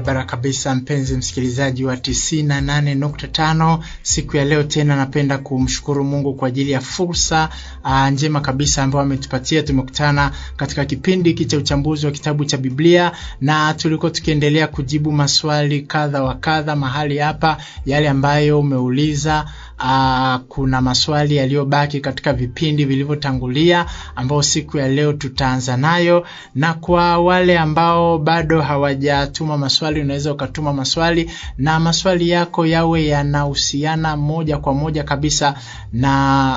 barabara kabisa, mpenzi msikilizaji wa 98.5 siku ya leo tena, napenda kumshukuru Mungu kwa ajili ya fursa uh, njema kabisa ambayo ametupatia. Tumekutana katika kipindi hiki cha uchambuzi wa kitabu cha Biblia na tulikuwa tukiendelea kujibu maswali kadha wa kadha mahali hapa, yale ambayo umeuliza. Uh, kuna maswali yaliyobaki katika vipindi vilivyotangulia ambao siku ya leo tutaanza nayo, na kwa wale ambao bado hawajatuma maswali, unaweza ukatuma maswali na maswali yako yawe yanahusiana moja kwa moja kabisa na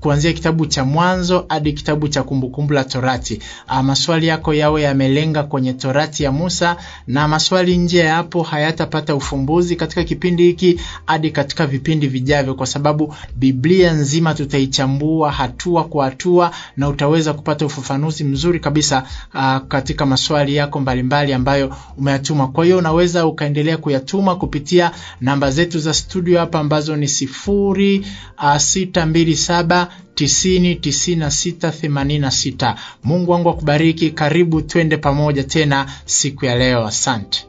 kuanzia kitabu cha Mwanzo hadi kitabu cha Kumbukumbu la Torati. A, ah, maswali yako yawe yamelenga kwenye Torati ya Musa, na maswali nje ya hapo hayatapata ufumbuzi katika kipindi hiki hadi katika vipindi vijavyo, kwa sababu Biblia nzima tutaichambua hatua kwa hatua, na utaweza kupata ufafanuzi mzuri kabisa a, ah, katika maswali yako mbalimbali ambayo umeyatuma. Kwa hiyo unaweza ukaendelea kuyatuma kupitia namba zetu za studio hapa ambazo ni sifuri ah, sita mbili saba saba Mungu wangu akubariki. Karibu twende pamoja tena siku ya leo. Asante.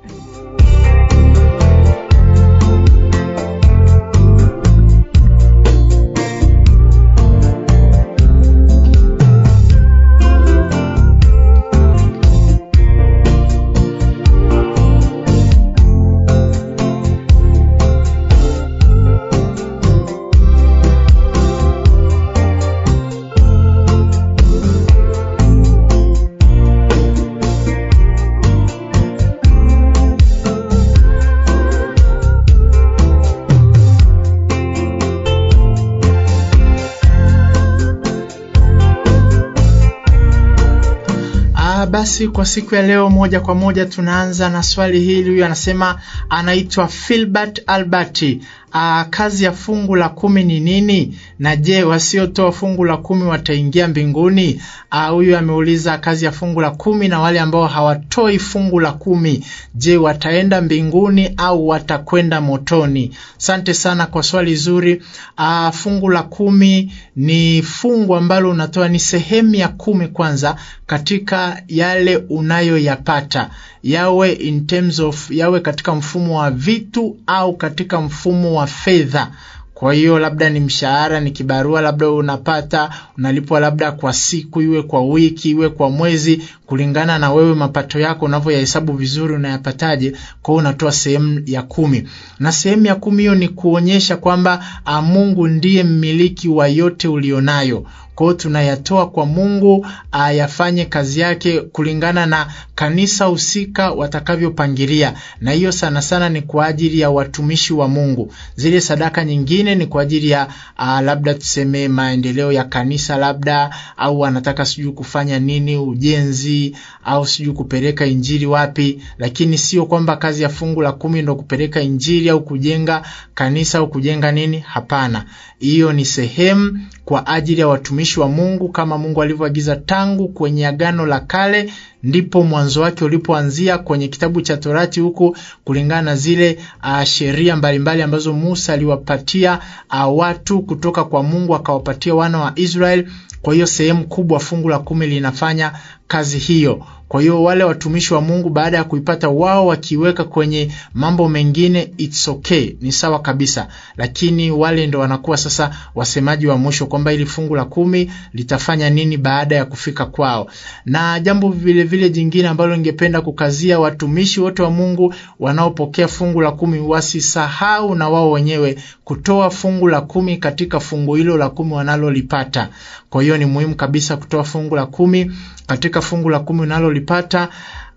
basi kwa siku ya leo moja kwa moja tunaanza na swali hili. Huyu anasema anaitwa Filbert Alberti, aa, ah, kazi ya fungu la kumi ni nini, na je, wasiotoa fungu la kumi wataingia mbinguni? Ah, huyu ameuliza kazi ya fungu la kumi na wale ambao hawatoi fungu la kumi, je, wataenda mbinguni au watakwenda motoni? sante sana kwa swali zuri. Aa, ah, fungu la kumi ni fungu ambalo unatoa, ni sehemu ya kumi kwanza katika yale unayoyapata yawe in terms of yawe katika mfumo wa vitu au katika mfumo wa fedha. Kwa hiyo labda ni mshahara, ni kibarua, labda unapata unalipwa, labda kwa siku, iwe kwa wiki, iwe kwa mwezi kulingana na wewe mapato yako unavyoyahesabu vizuri unayapataje. Kwa hiyo unatoa sehemu ya kumi, na sehemu ya kumi hiyo ni kuonyesha kwamba ah, Mungu ndiye mmiliki wa yote ulionayo. Kwa hiyo tunayatoa kwa Mungu ayafanye ah, kazi yake kulingana na kanisa husika watakavyopangilia, na hiyo sana sana ni kwa ajili ya watumishi wa Mungu. Zile sadaka nyingine ni kwa ajili ya a, ah, labda tuseme maendeleo ya kanisa labda, au wanataka sijui kufanya nini, ujenzi au sijui kupeleka injili wapi, lakini sio kwamba kazi ya fungu la kumi ndo kupeleka injili au kujenga kanisa au kujenga nini. Hapana, hiyo ni sehemu kwa ajili ya watumishi wa Mungu kama Mungu alivyoagiza tangu kwenye Agano la Kale, ndipo mwanzo wake ulipoanzia kwenye kitabu cha Torati huko, kulingana na zile uh, sheria mbalimbali ambazo Musa aliwapatia uh, watu kutoka kwa Mungu, akawapatia wana wa Israeli. Kwa hiyo sehemu kubwa fungu la kumi linafanya kazi hiyo. Kwa hiyo wale watumishi wa Mungu baada ya kuipata wao wakiweka kwenye mambo mengine, it's okay, ni sawa kabisa, lakini wale ndo wanakuwa sasa wasemaji wa mwisho kwamba ili fungu la kumi litafanya nini baada ya kufika kwao. Na jambo vile vile jingine ambalo ningependa kukazia, watumishi wote wa Mungu wanaopokea fungu la kumi wasisahau na wao wenyewe kutoa fungu la kumi katika fungu hilo la kumi wanalolipata. Kwa hiyo ni muhimu kabisa kutoa fungu la kumi katika fungu la kumi unalolipata.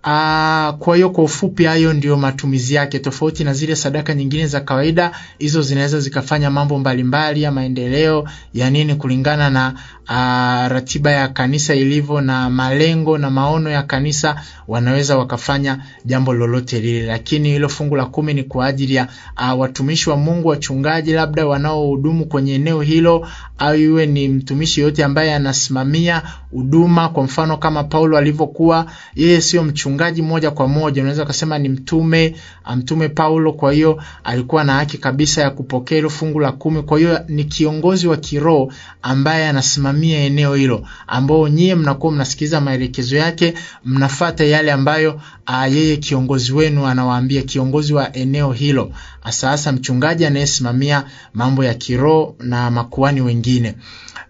Ah, kwa hiyo kwa ufupi, hayo ndio matumizi yake, tofauti na zile sadaka nyingine za kawaida. Hizo zinaweza zikafanya mambo mbalimbali mbali ya maendeleo ya nini kulingana na a, ah, ratiba ya kanisa ilivyo na malengo na maono ya kanisa, wanaweza wakafanya jambo lolote lile. Lakini hilo fungu la kumi ni kwa ajili ya ah, watumishi wa Mungu, wachungaji labda wanaohudumu kwenye eneo hilo, au iwe ni mtumishi yote ambaye anasimamia huduma. Kwa mfano kama Paulo alivyokuwa, yeye sio mchungaji moja kwa moja, unaweza kusema ni mtume, ah, mtume Paulo. Kwa hiyo alikuwa na haki kabisa ya kupokea hilo fungu la kumi. Kwa hiyo ni kiongozi wa kiroho ambaye anasimamia kusimamia eneo hilo, ambao nyie mnakuwa mnasikiliza maelekezo yake, mnafata yale ambayo a, ah, yeye kiongozi wenu anawaambia, kiongozi wa eneo hilo, sasa mchungaji anayesimamia mambo ya kiroho na makuani wengine.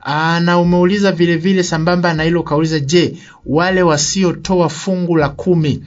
Ah, na umeuliza vile vile sambamba na hilo ukauliza, je, wale wasiotoa fungu la kumi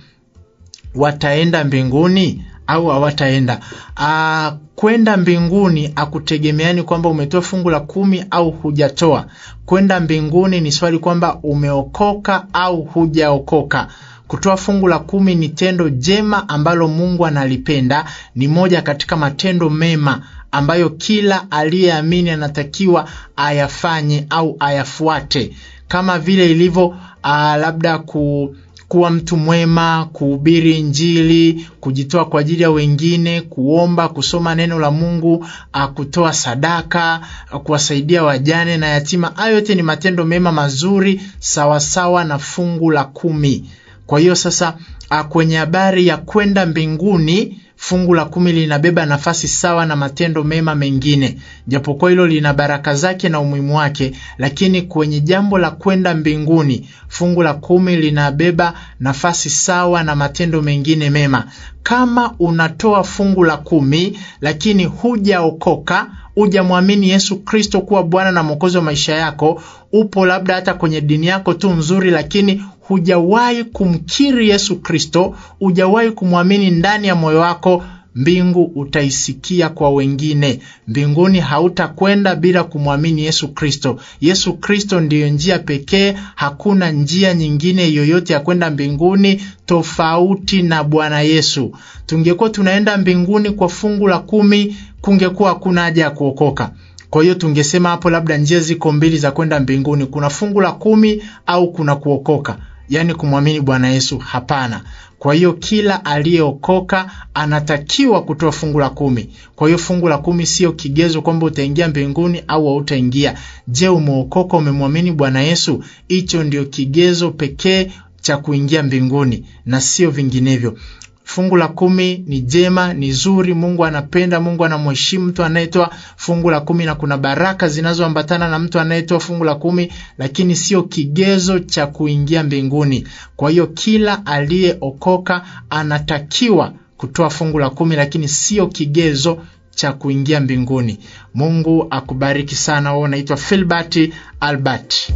wataenda mbinguni? au hawataenda ah, kwenda mbinguni. Akutegemeani kwamba umetoa fungu la kumi au hujatoa. Kwenda mbinguni ni swali kwamba umeokoka au hujaokoka. Kutoa fungu la kumi ni tendo jema ambalo Mungu analipenda, ni moja katika matendo mema ambayo kila aliyeamini anatakiwa ayafanye au ayafuate, kama vile ilivyo ah, labda ku kuwa mtu mwema, kuhubiri Injili, kujitoa kwa ajili ya wengine, kuomba, kusoma neno la Mungu, ah, kutoa sadaka, ah, kuwasaidia wajane na yatima. Hayo yote ni matendo mema mazuri, sawasawa sawa na fungu la kumi. Kwa hiyo sasa, ah, kwenye habari ya kwenda mbinguni Fungu la kumi linabeba nafasi sawa na matendo mema mengine, japokuwa hilo lina baraka zake na umuhimu wake, lakini kwenye jambo la kwenda mbinguni, fungu la kumi linabeba nafasi sawa na matendo mengine mema. Kama unatoa fungu la kumi lakini hujaokoka ujamwamini Yesu Kristo kuwa Bwana na Mwokozi wa maisha yako, upo labda hata kwenye dini yako tu nzuri, lakini hujawahi kumkiri Yesu Kristo, hujawahi kumwamini ndani ya moyo wako, mbingu utaisikia kwa wengine. Mbinguni hautakwenda bila kumwamini Yesu Kristo. Yesu Kristo ndiyo njia pekee, hakuna njia nyingine yoyote ya kwenda mbinguni tofauti na Bwana Yesu. Tungekuwa tunaenda mbinguni kwa fungu la kumi kungekuwa hakuna haja ya kuokoka. Kwa hiyo tungesema hapo labda njia ziko mbili za kwenda mbinguni, kuna fungu la kumi au kuna kuokoka, yaani kumwamini Bwana Yesu. Hapana. Kwa hiyo kila aliyeokoka anatakiwa kutoa fungu la kumi. Kwa hiyo fungu la kumi sio kigezo kwamba utaingia mbinguni au hautaingia. Je, umeokoka? Umemwamini Bwana Yesu? Hicho ndio kigezo pekee cha kuingia mbinguni na sio vinginevyo. Fungu la kumi ni jema, ni zuri, Mungu anapenda, Mungu anamheshimu mtu anayetoa fungu la kumi, na kuna baraka zinazoambatana na mtu anayetoa fungu la kumi, lakini sio kigezo cha kuingia mbinguni. Kwa hiyo kila aliyeokoka anatakiwa kutoa fungu la kumi, lakini sio kigezo cha kuingia mbinguni. Mungu akubariki sana. Wewe unaitwa Filbert Albert.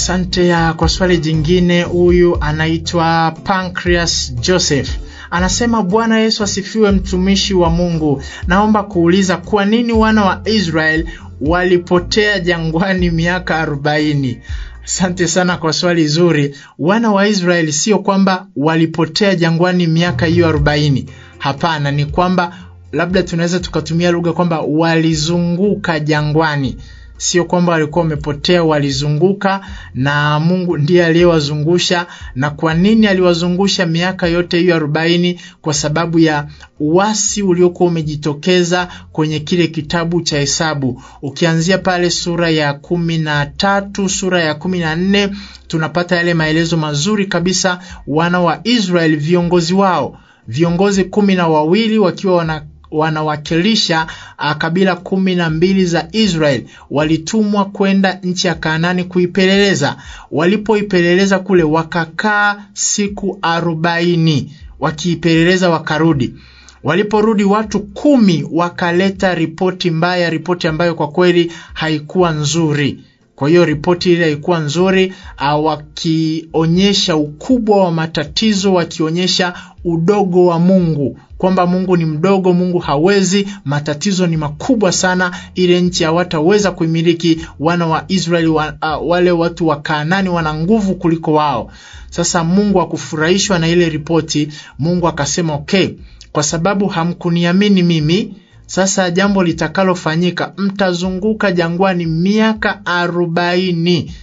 Asante ah, kwa swali jingine. Huyu anaitwa Pancreas Joseph anasema, Bwana Yesu asifiwe, mtumishi wa Mungu, naomba kuuliza kwa nini wana wa Israeli walipotea jangwani miaka arobaini? Asante sana kwa swali zuri. Wana wa Israeli sio kwamba walipotea jangwani miaka hiyo arobaini, hapana, ni kwamba labda tunaweza tukatumia lugha kwamba walizunguka jangwani sio kwamba walikuwa wamepotea, walizunguka na Mungu ndiye aliyewazungusha. Na kwa nini aliwazungusha miaka yote hiyo arobaini? Kwa sababu ya uasi uliokuwa umejitokeza kwenye kile kitabu cha Hesabu. Ukianzia pale sura ya kumi na tatu sura ya kumi na nne tunapata yale maelezo mazuri kabisa, wana wa Israeli viongozi wao viongozi kumi na wawili wakiwa wana wanawakilisha uh, kabila kumi na mbili za Israel walitumwa kwenda nchi ya Kanaani kuipeleleza. Walipoipeleleza kule wakakaa siku arobaini wakiipeleleza wakarudi. Waliporudi watu kumi wakaleta ripoti mbaya, ripoti ambayo kwa kweli haikuwa nzuri. Kwa hiyo ripoti ile haikuwa nzuri, ah, wakionyesha ukubwa wa matatizo, wakionyesha udogo wa Mungu kwamba Mungu ni mdogo, Mungu hawezi, matatizo ni makubwa sana, ile nchi hawataweza kuimiliki. Wana wa Israeli wa, uh, wale watu wa Kanaani wana nguvu kuliko wao. Sasa Mungu akufurahishwa na ile ripoti. Mungu akasema okay, kwa sababu hamkuniamini mimi sasa jambo litakalofanyika, mtazunguka jangwani miaka arobaini.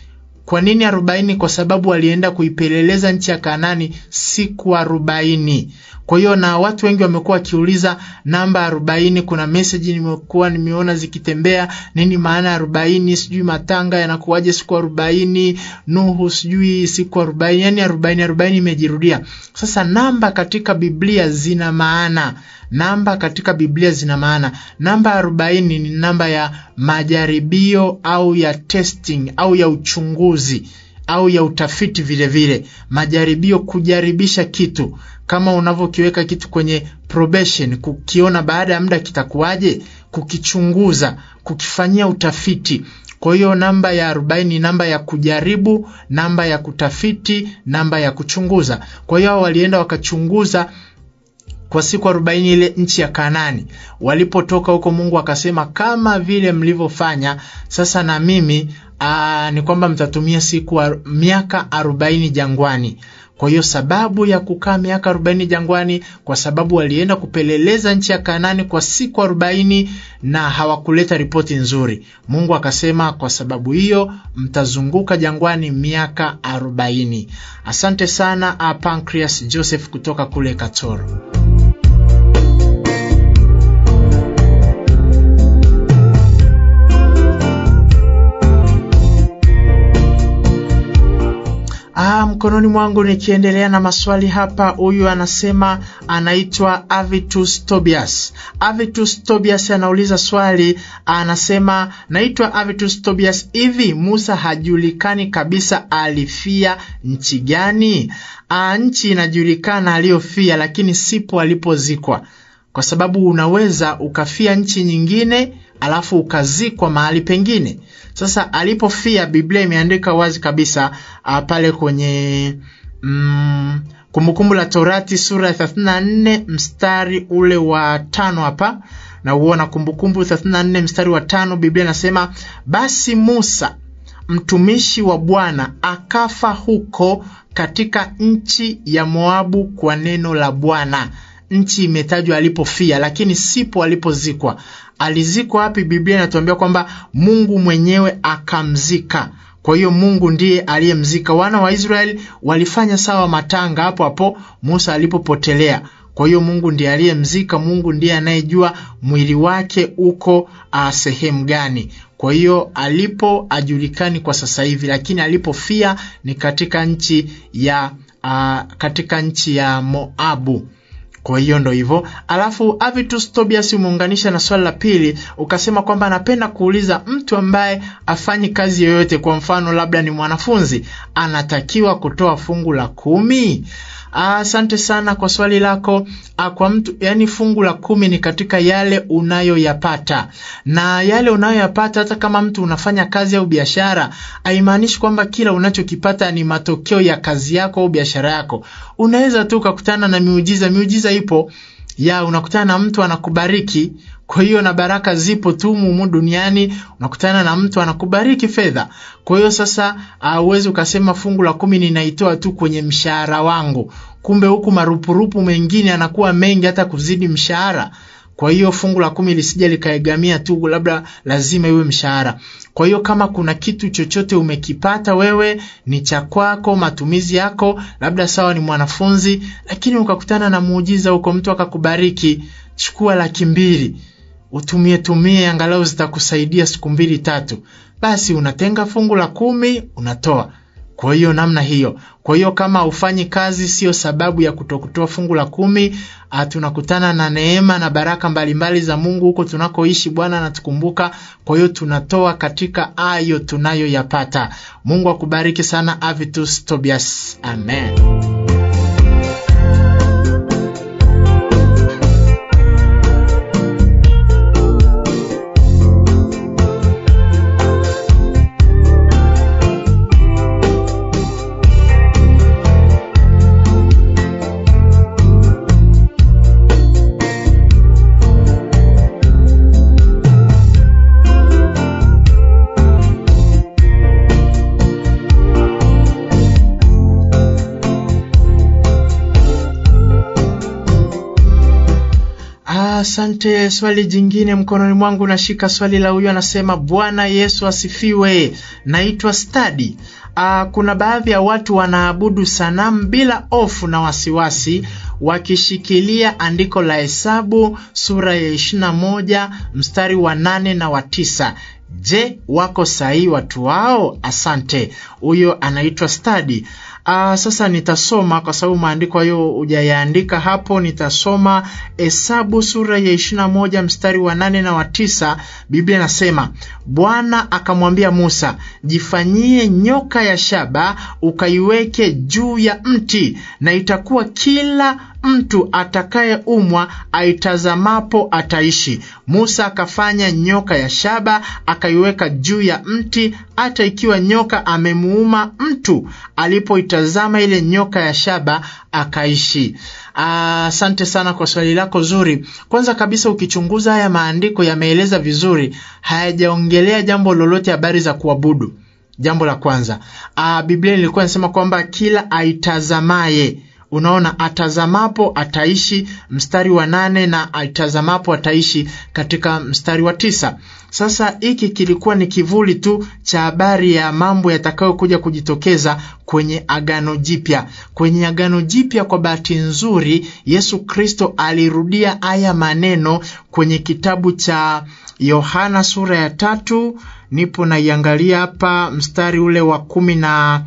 Kwa nini arobaini? Kwa sababu walienda kuipeleleza nchi ya Kanani siku arobaini. Kwa hiyo na watu wengi wamekuwa wakiuliza namba 40. Kuna message nimekuwa nimeona zikitembea, nini maana 40? Sijui matanga yanakuwaje siku 40, Nuhu sijui siku 40, yani 40 40 imejirudia. Sasa namba katika Biblia zina maana. Namba katika Biblia zina maana. Namba 40 ni namba ya majaribio au ya testing au ya uchunguzi au ya utafiti vilevile vile. Majaribio, kujaribisha kitu kama unavyokiweka kitu kwenye probation, kukiona baada ya muda kitakuwaje, kukichunguza, kukifanyia utafiti. Kwa hiyo namba ya 40 ni namba ya kujaribu, namba ya kutafiti, namba ya kuchunguza. Kwa hiyo walienda wakachunguza kwa siku 40 ile nchi ya Kanani. Walipotoka huko, Mungu akasema kama vile mlivyofanya, sasa na mimi aa, ni kwamba mtatumia siku miaka 40 jangwani. Kwa hiyo sababu ya kukaa miaka 40 jangwani, kwa sababu walienda kupeleleza nchi ya Kanani kwa siku 40 na hawakuleta ripoti nzuri. Mungu akasema, kwa sababu hiyo mtazunguka jangwani miaka 40. Asante sana Pancreas Joseph kutoka kule Katoro. Ah, mkononi mwangu nikiendelea na maswali hapa, huyu anasema anaitwa Avitus Tobias. Avitus Tobias anauliza swali, anasema naitwa Avitus Tobias, hivi Musa hajulikani kabisa alifia nchi gani? Ah, nchi inajulikana aliyofia, lakini sipo alipozikwa, kwa sababu unaweza ukafia nchi nyingine alafu ukazikwa mahali pengine. Sasa alipofia, Biblia imeandika wazi kabisa uh, pale kwenye mm, Kumbukumbu la Torati sura ya 34 mstari ule wa tano hapa na uona Kumbukumbu 34 mstari wa tano Biblia inasema basi Musa mtumishi wa Bwana akafa huko katika nchi ya Moabu kwa neno la Bwana. Nchi imetajwa alipofia, lakini sipo alipozikwa alizikwa wapi? Biblia inatuambia kwamba Mungu mwenyewe akamzika. Kwa hiyo Mungu ndiye aliyemzika. Wana wa Israeli walifanya sawa matanga hapo hapo Musa alipopotelea. Kwa hiyo Mungu ndiye aliyemzika. Mungu ndiye anayejua mwili wake uko ah, sehemu gani. Kwa hiyo alipo ajulikani kwa sasa hivi, lakini alipofia ni katika nchi ya a, ah, katika nchi ya Moabu. Kwa hiyo ndo hivyo. Alafu Avitus Tobias umeunganisha na swali la pili, ukasema kwamba anapenda kuuliza mtu ambaye afanyi kazi yoyote, kwa mfano labda ni mwanafunzi, anatakiwa kutoa fungu la kumi? Asante sana kwa swali lako. A, ah, kwa mtu yani, fungu la kumi ni katika yale unayoyapata na yale unayoyapata, hata kama mtu unafanya kazi au biashara, haimaanishi kwamba kila unachokipata ni matokeo ya kazi yako au biashara yako. Unaweza tu ukakutana na miujiza. Miujiza ipo ya unakutana na mtu anakubariki, kwa hiyo na baraka zipo tu humu duniani. Unakutana na mtu anakubariki fedha, kwa hiyo sasa ah, uwezi ukasema fungu la kumi ninaitoa tu kwenye mshahara wangu, kumbe huku marupurupu mengine anakuwa mengi hata kuzidi mshahara. Kwa hiyo fungu la kumi lisija likaegamia tu labda lazima iwe mshahara. Kwa hiyo kama kuna kitu chochote umekipata wewe ni cha kwako, matumizi yako, labda sawa ni mwanafunzi, lakini ukakutana na muujiza huko, mtu akakubariki, chukua laki mbili utumie tumie, angalau zitakusaidia siku mbili tatu. Basi unatenga fungu la kumi unatoa. Kwa hiyo namna hiyo. Kwa hiyo kama ufanyi kazi, sio sababu ya kutokutoa fungu la kumi. Ah, tunakutana na neema na baraka mbalimbali za Mungu huko tunakoishi, Bwana anatukumbuka. Kwa hiyo tunatoa katika hayo tunayoyapata. Mungu akubariki sana, Avitus Tobias. Amen. Asante. Swali jingine mkononi mwangu, nashika swali la huyu, anasema Bwana Yesu asifiwe, naitwa Stadi. Aa, ah, kuna baadhi ya watu wanaabudu sanamu bila hofu na wasiwasi wakishikilia andiko la Hesabu sura ya 21 mstari wa nane na wa tisa. Je, wako sahihi watu wao? Asante. Huyo anaitwa Stadi. Aa, ah, sasa nitasoma kwa sababu maandiko hayo hujayaandika hapo. Nitasoma Hesabu sura ya ishirini na moja mstari wa nane na wa tisa. Biblia inasema Bwana akamwambia Musa, jifanyie nyoka ya shaba ukaiweke juu ya mti, na itakuwa kila mtu atakayeumwa aitazamapo ataishi. Musa akafanya nyoka ya shaba akaiweka juu ya mti, hata ikiwa nyoka amemuuma mtu, alipoitazama ile nyoka ya shaba akaishi. Asante sana kwa swali lako zuri. Kwanza kabisa, ukichunguza haya maandiko yameeleza vizuri, hayajaongelea jambo lolote habari za kuabudu. Jambo la kwanza, ah, Biblia ilikuwa inasema kwamba kila aitazamaye Unaona, atazamapo ataishi, mstari wa nane na atazamapo ataishi katika mstari wa tisa. Sasa hiki kilikuwa ni kivuli tu cha habari ya mambo yatakayokuja kujitokeza kwenye Agano Jipya. Kwenye Agano Jipya, kwa bahati nzuri, Yesu Kristo alirudia haya maneno kwenye kitabu cha Yohana sura ya tatu, nipo naiangalia hapa mstari ule wa kumi na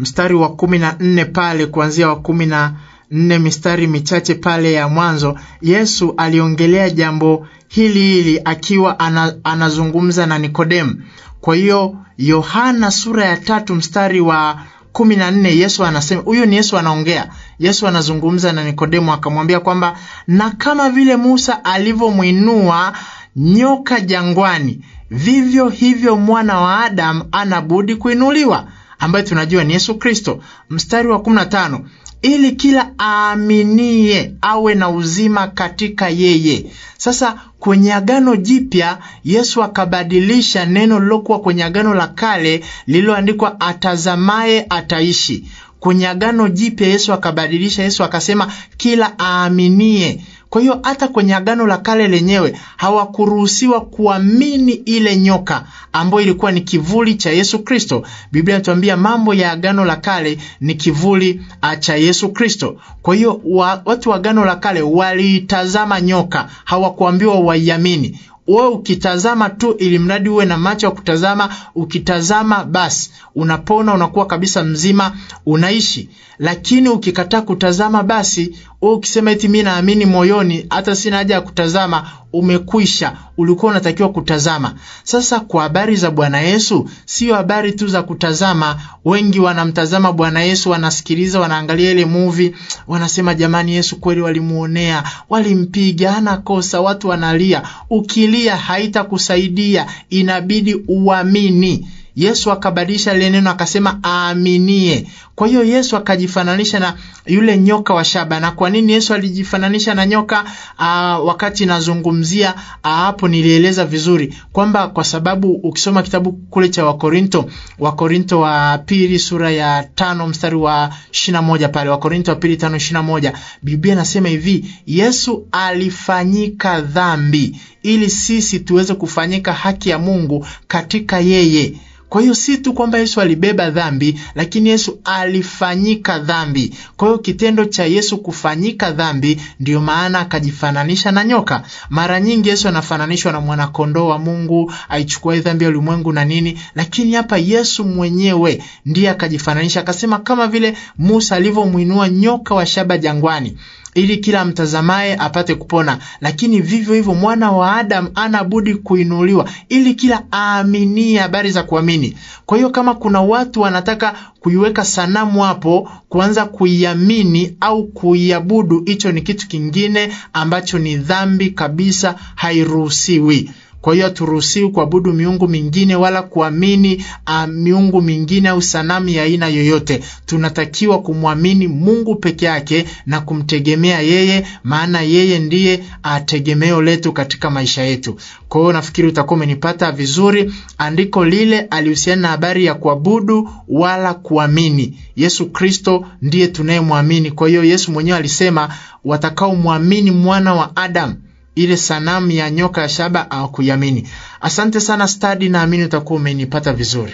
mstari wa kumi na nne pale kuanzia wa kumi na nne mistari michache pale ya mwanzo, Yesu aliongelea jambo hili hili akiwa ana, anazungumza na Nikodemu. Kwa hiyo Yohana sura ya tatu mstari wa kumi na nne Yesu anasema, huyo ni Yesu anaongea. Yesu anazungumza na Nikodemu akamwambia kwamba na kama vile Musa alivyomwinua nyoka jangwani, vivyo hivyo mwana wa Adamu anabudi kuinuliwa ambaye tunajua ni Yesu Kristo. Mstari wa 15, ili kila aaminie awe na uzima katika yeye. Sasa kwenye Agano Jipya Yesu akabadilisha neno lilokuwa kwenye Agano la Kale lililoandikwa atazamaye ataishi. Kwenye Agano Jipya Yesu akabadilisha, Yesu akasema kila aaminie kwa hiyo hata kwenye Agano la Kale lenyewe hawakuruhusiwa kuamini ile nyoka ambayo ilikuwa ni kivuli cha Yesu Kristo. Biblia inatuambia mambo ya Agano la Kale ni kivuli ah, cha Yesu Kristo. Kwa hiyo wa, watu wa Agano la Kale waliitazama nyoka, hawakuambiwa waiamini. Wewe ukitazama tu, ili mradi uwe na macho ya kutazama, ukitazama basi unapona, unakuwa kabisa mzima, unaishi. Lakini ukikataa kutazama, basi wewe ukisema eti mimi naamini moyoni, hata sina haja ya kutazama, umekwisha. Ulikuwa unatakiwa kutazama. Sasa kwa habari za Bwana Yesu, sio habari tu za kutazama. Wengi wanamtazama Bwana Yesu, wanasikiliza, wanaangalia ile movie, wanasema jamani, Yesu kweli walimuonea, walimpiga, ana kosa, watu wanalia. Ukilia haitakusaidia, inabidi uamini. Yesu akabadilisha lile neno akasema aaminie. Kwa hiyo Yesu akajifananisha na yule nyoka wa shaba. Na kwa nini Yesu alijifananisha na nyoka? Aa, ah, wakati nazungumzia ah, hapo nilieleza vizuri kwamba kwa sababu ukisoma kitabu kule cha Wakorinto, Wakorinto wa pili sura ya tano mstari wa ishirini na moja pale, Wakorinto wa pili tano ishirini na moja Biblia inasema hivi, Yesu alifanyika dhambi ili sisi tuweze kufanyika haki ya Mungu katika yeye. Kwa hiyo si tu kwamba Yesu alibeba dhambi, lakini Yesu alifanyika dhambi. Kwa hiyo kitendo cha Yesu kufanyika dhambi, ndiyo maana akajifananisha na nyoka. Mara nyingi Yesu anafananishwa na mwanakondoo wa Mungu aichukua dhambi ya ulimwengu na nini, lakini hapa Yesu mwenyewe ndiye akajifananisha, akasema kama vile Musa alivyomwinua nyoka wa shaba jangwani, ili kila mtazamaye apate kupona. Lakini vivyo hivyo mwana wa Adamu ana budi kuinuliwa ili kila aaminie habari za kuamini. Kwa hiyo kama kuna watu wanataka kuiweka sanamu hapo, kuanza kuiamini au kuiabudu, hicho ni kitu kingine ambacho ni dhambi kabisa, hairuhusiwi. Kwa hiyo haturuhusiwi kuabudu miungu mingine wala kuamini uh, miungu mingine au sanamu ya aina yoyote. Tunatakiwa kumwamini Mungu peke yake na kumtegemea yeye, maana yeye ndiye uh, tegemeo letu katika maisha yetu. Kwa hiyo nafikiri utakuwa umenipata vizuri. Andiko lile alihusiana na habari ya kuabudu wala kuamini. Yesu Kristo ndiye tunayemwamini. Kwa hiyo Yesu mwenyewe alisema watakaomwamini mwana wa Adamu ile sanamu ya nyoka ya shaba, hawakuiamini. Asante sana Stadi, naamini utakuwa umenipata vizuri.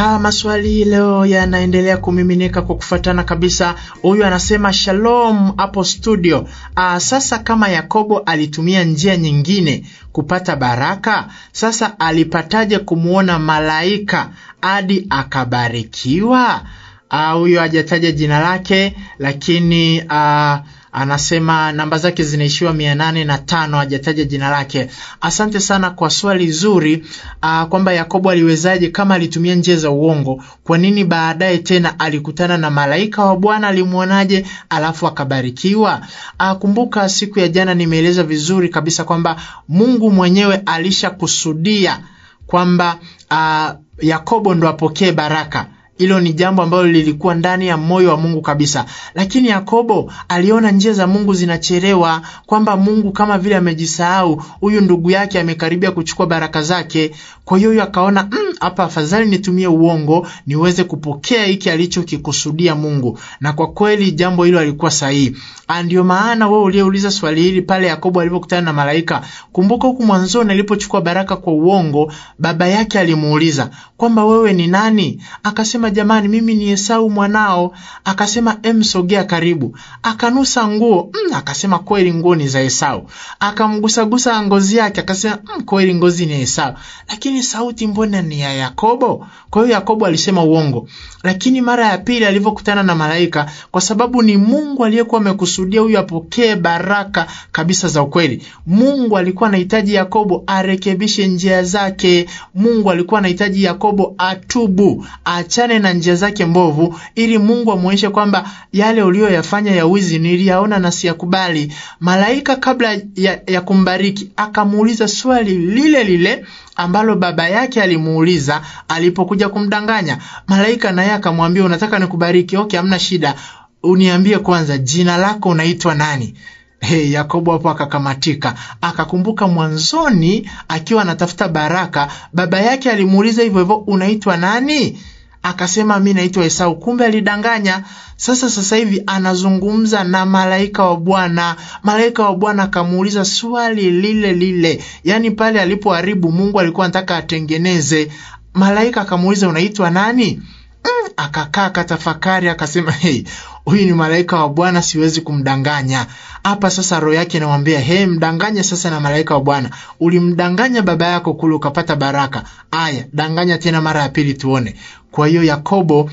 Ha, maswali leo yanaendelea kumiminika kwa kufuatana kabisa. Huyu anasema shalom hapo studio. Aa, ah, sasa kama Yakobo alitumia njia nyingine kupata baraka, sasa alipataje kumwona malaika hadi akabarikiwa? Ah, huyu hajataja jina lake, lakini aa, ah, anasema namba zake zinaishiwa mia nane na tano, hajataja jina lake. Asante sana kwa swali zuri, uh, kwamba Yakobo aliwezaje kama alitumia njia za uongo? Kwa nini baadaye tena alikutana na malaika wa Bwana, alimwonaje alafu akabarikiwa? Uh, kumbuka siku ya jana nimeeleza vizuri kabisa kwamba Mungu mwenyewe alishakusudia kwamba uh, Yakobo ndo apokee baraka hilo ni jambo ambalo lilikuwa ndani ya moyo wa Mungu kabisa, lakini Yakobo aliona njia za Mungu zinachelewa, kwamba Mungu kama vile amejisahau, huyu ndugu yake amekaribia kuchukua baraka zake. Kwa hiyo huyo akaona mm, hapa, mm, afadhali nitumie uongo niweze kupokea hiki alichokikusudia Mungu, na kwa kweli jambo hilo alikuwa sahihi. Ah, ndio maana wewe uliyeuliza swali hili, pale Yakobo alipokutana na malaika, kumbuka huku mwanzoni alipochukua baraka kwa uongo, baba yake alimuuliza kwamba wewe ni nani? Akasema jamani, mimi ni Esau mwanao. Akasema em, sogea karibu. Akanusa nguo mm, akasema kweli nguo ni za Esau. Akamgusagusa ngozi yake akasema mm, kweli ngozi ni Esau, lakini sauti mbona ni ya Yakobo? Kwa hiyo Yakobo alisema uongo, lakini mara ya pili alivyokutana na malaika, kwa sababu ni Mungu aliyekuwa amekusudia huyu apokee baraka kabisa za ukweli. Mungu alikuwa anahitaji Yakobo arekebishe njia zake. Mungu alikuwa anahitaji Yakobo atubu, achane na njia zake mbovu, ili Mungu amwonyeshe kwamba yale uliyoyafanya ya wizi niliyaona na siyakubali. Malaika kabla ya, ya kumbariki akamuuliza swali lile lile ambalo baba yake alimuuliza alipokuja kumdanganya. Malaika naye akamwambia, unataka nikubariki? Okay, hamna shida, uniambie kwanza jina lako, unaitwa nani? Hey, Yakobo hapo akakamatika, akakumbuka mwanzoni akiwa anatafuta baraka, baba yake alimuuliza hivyo hivyo, unaitwa nani? akasema mi naitwa Esau. Kumbe alidanganya. Sasa sasa hivi anazungumza na malaika wa Bwana. Malaika wa Bwana akamuuliza swali lile lile, yaani pale alipoharibu, Mungu alikuwa anataka atengeneze. Malaika akamuuliza unaitwa nani? Mm, akakaa akatafakari, akasema hey, huyu ni malaika wa Bwana, siwezi kumdanganya. Hapa sasa roho yake inamwambia he, mdanganye sasa na malaika wa Bwana. Ulimdanganya baba yako kule ukapata baraka, aya danganya tena mara ya pili tuone. Kwa hiyo Yakobo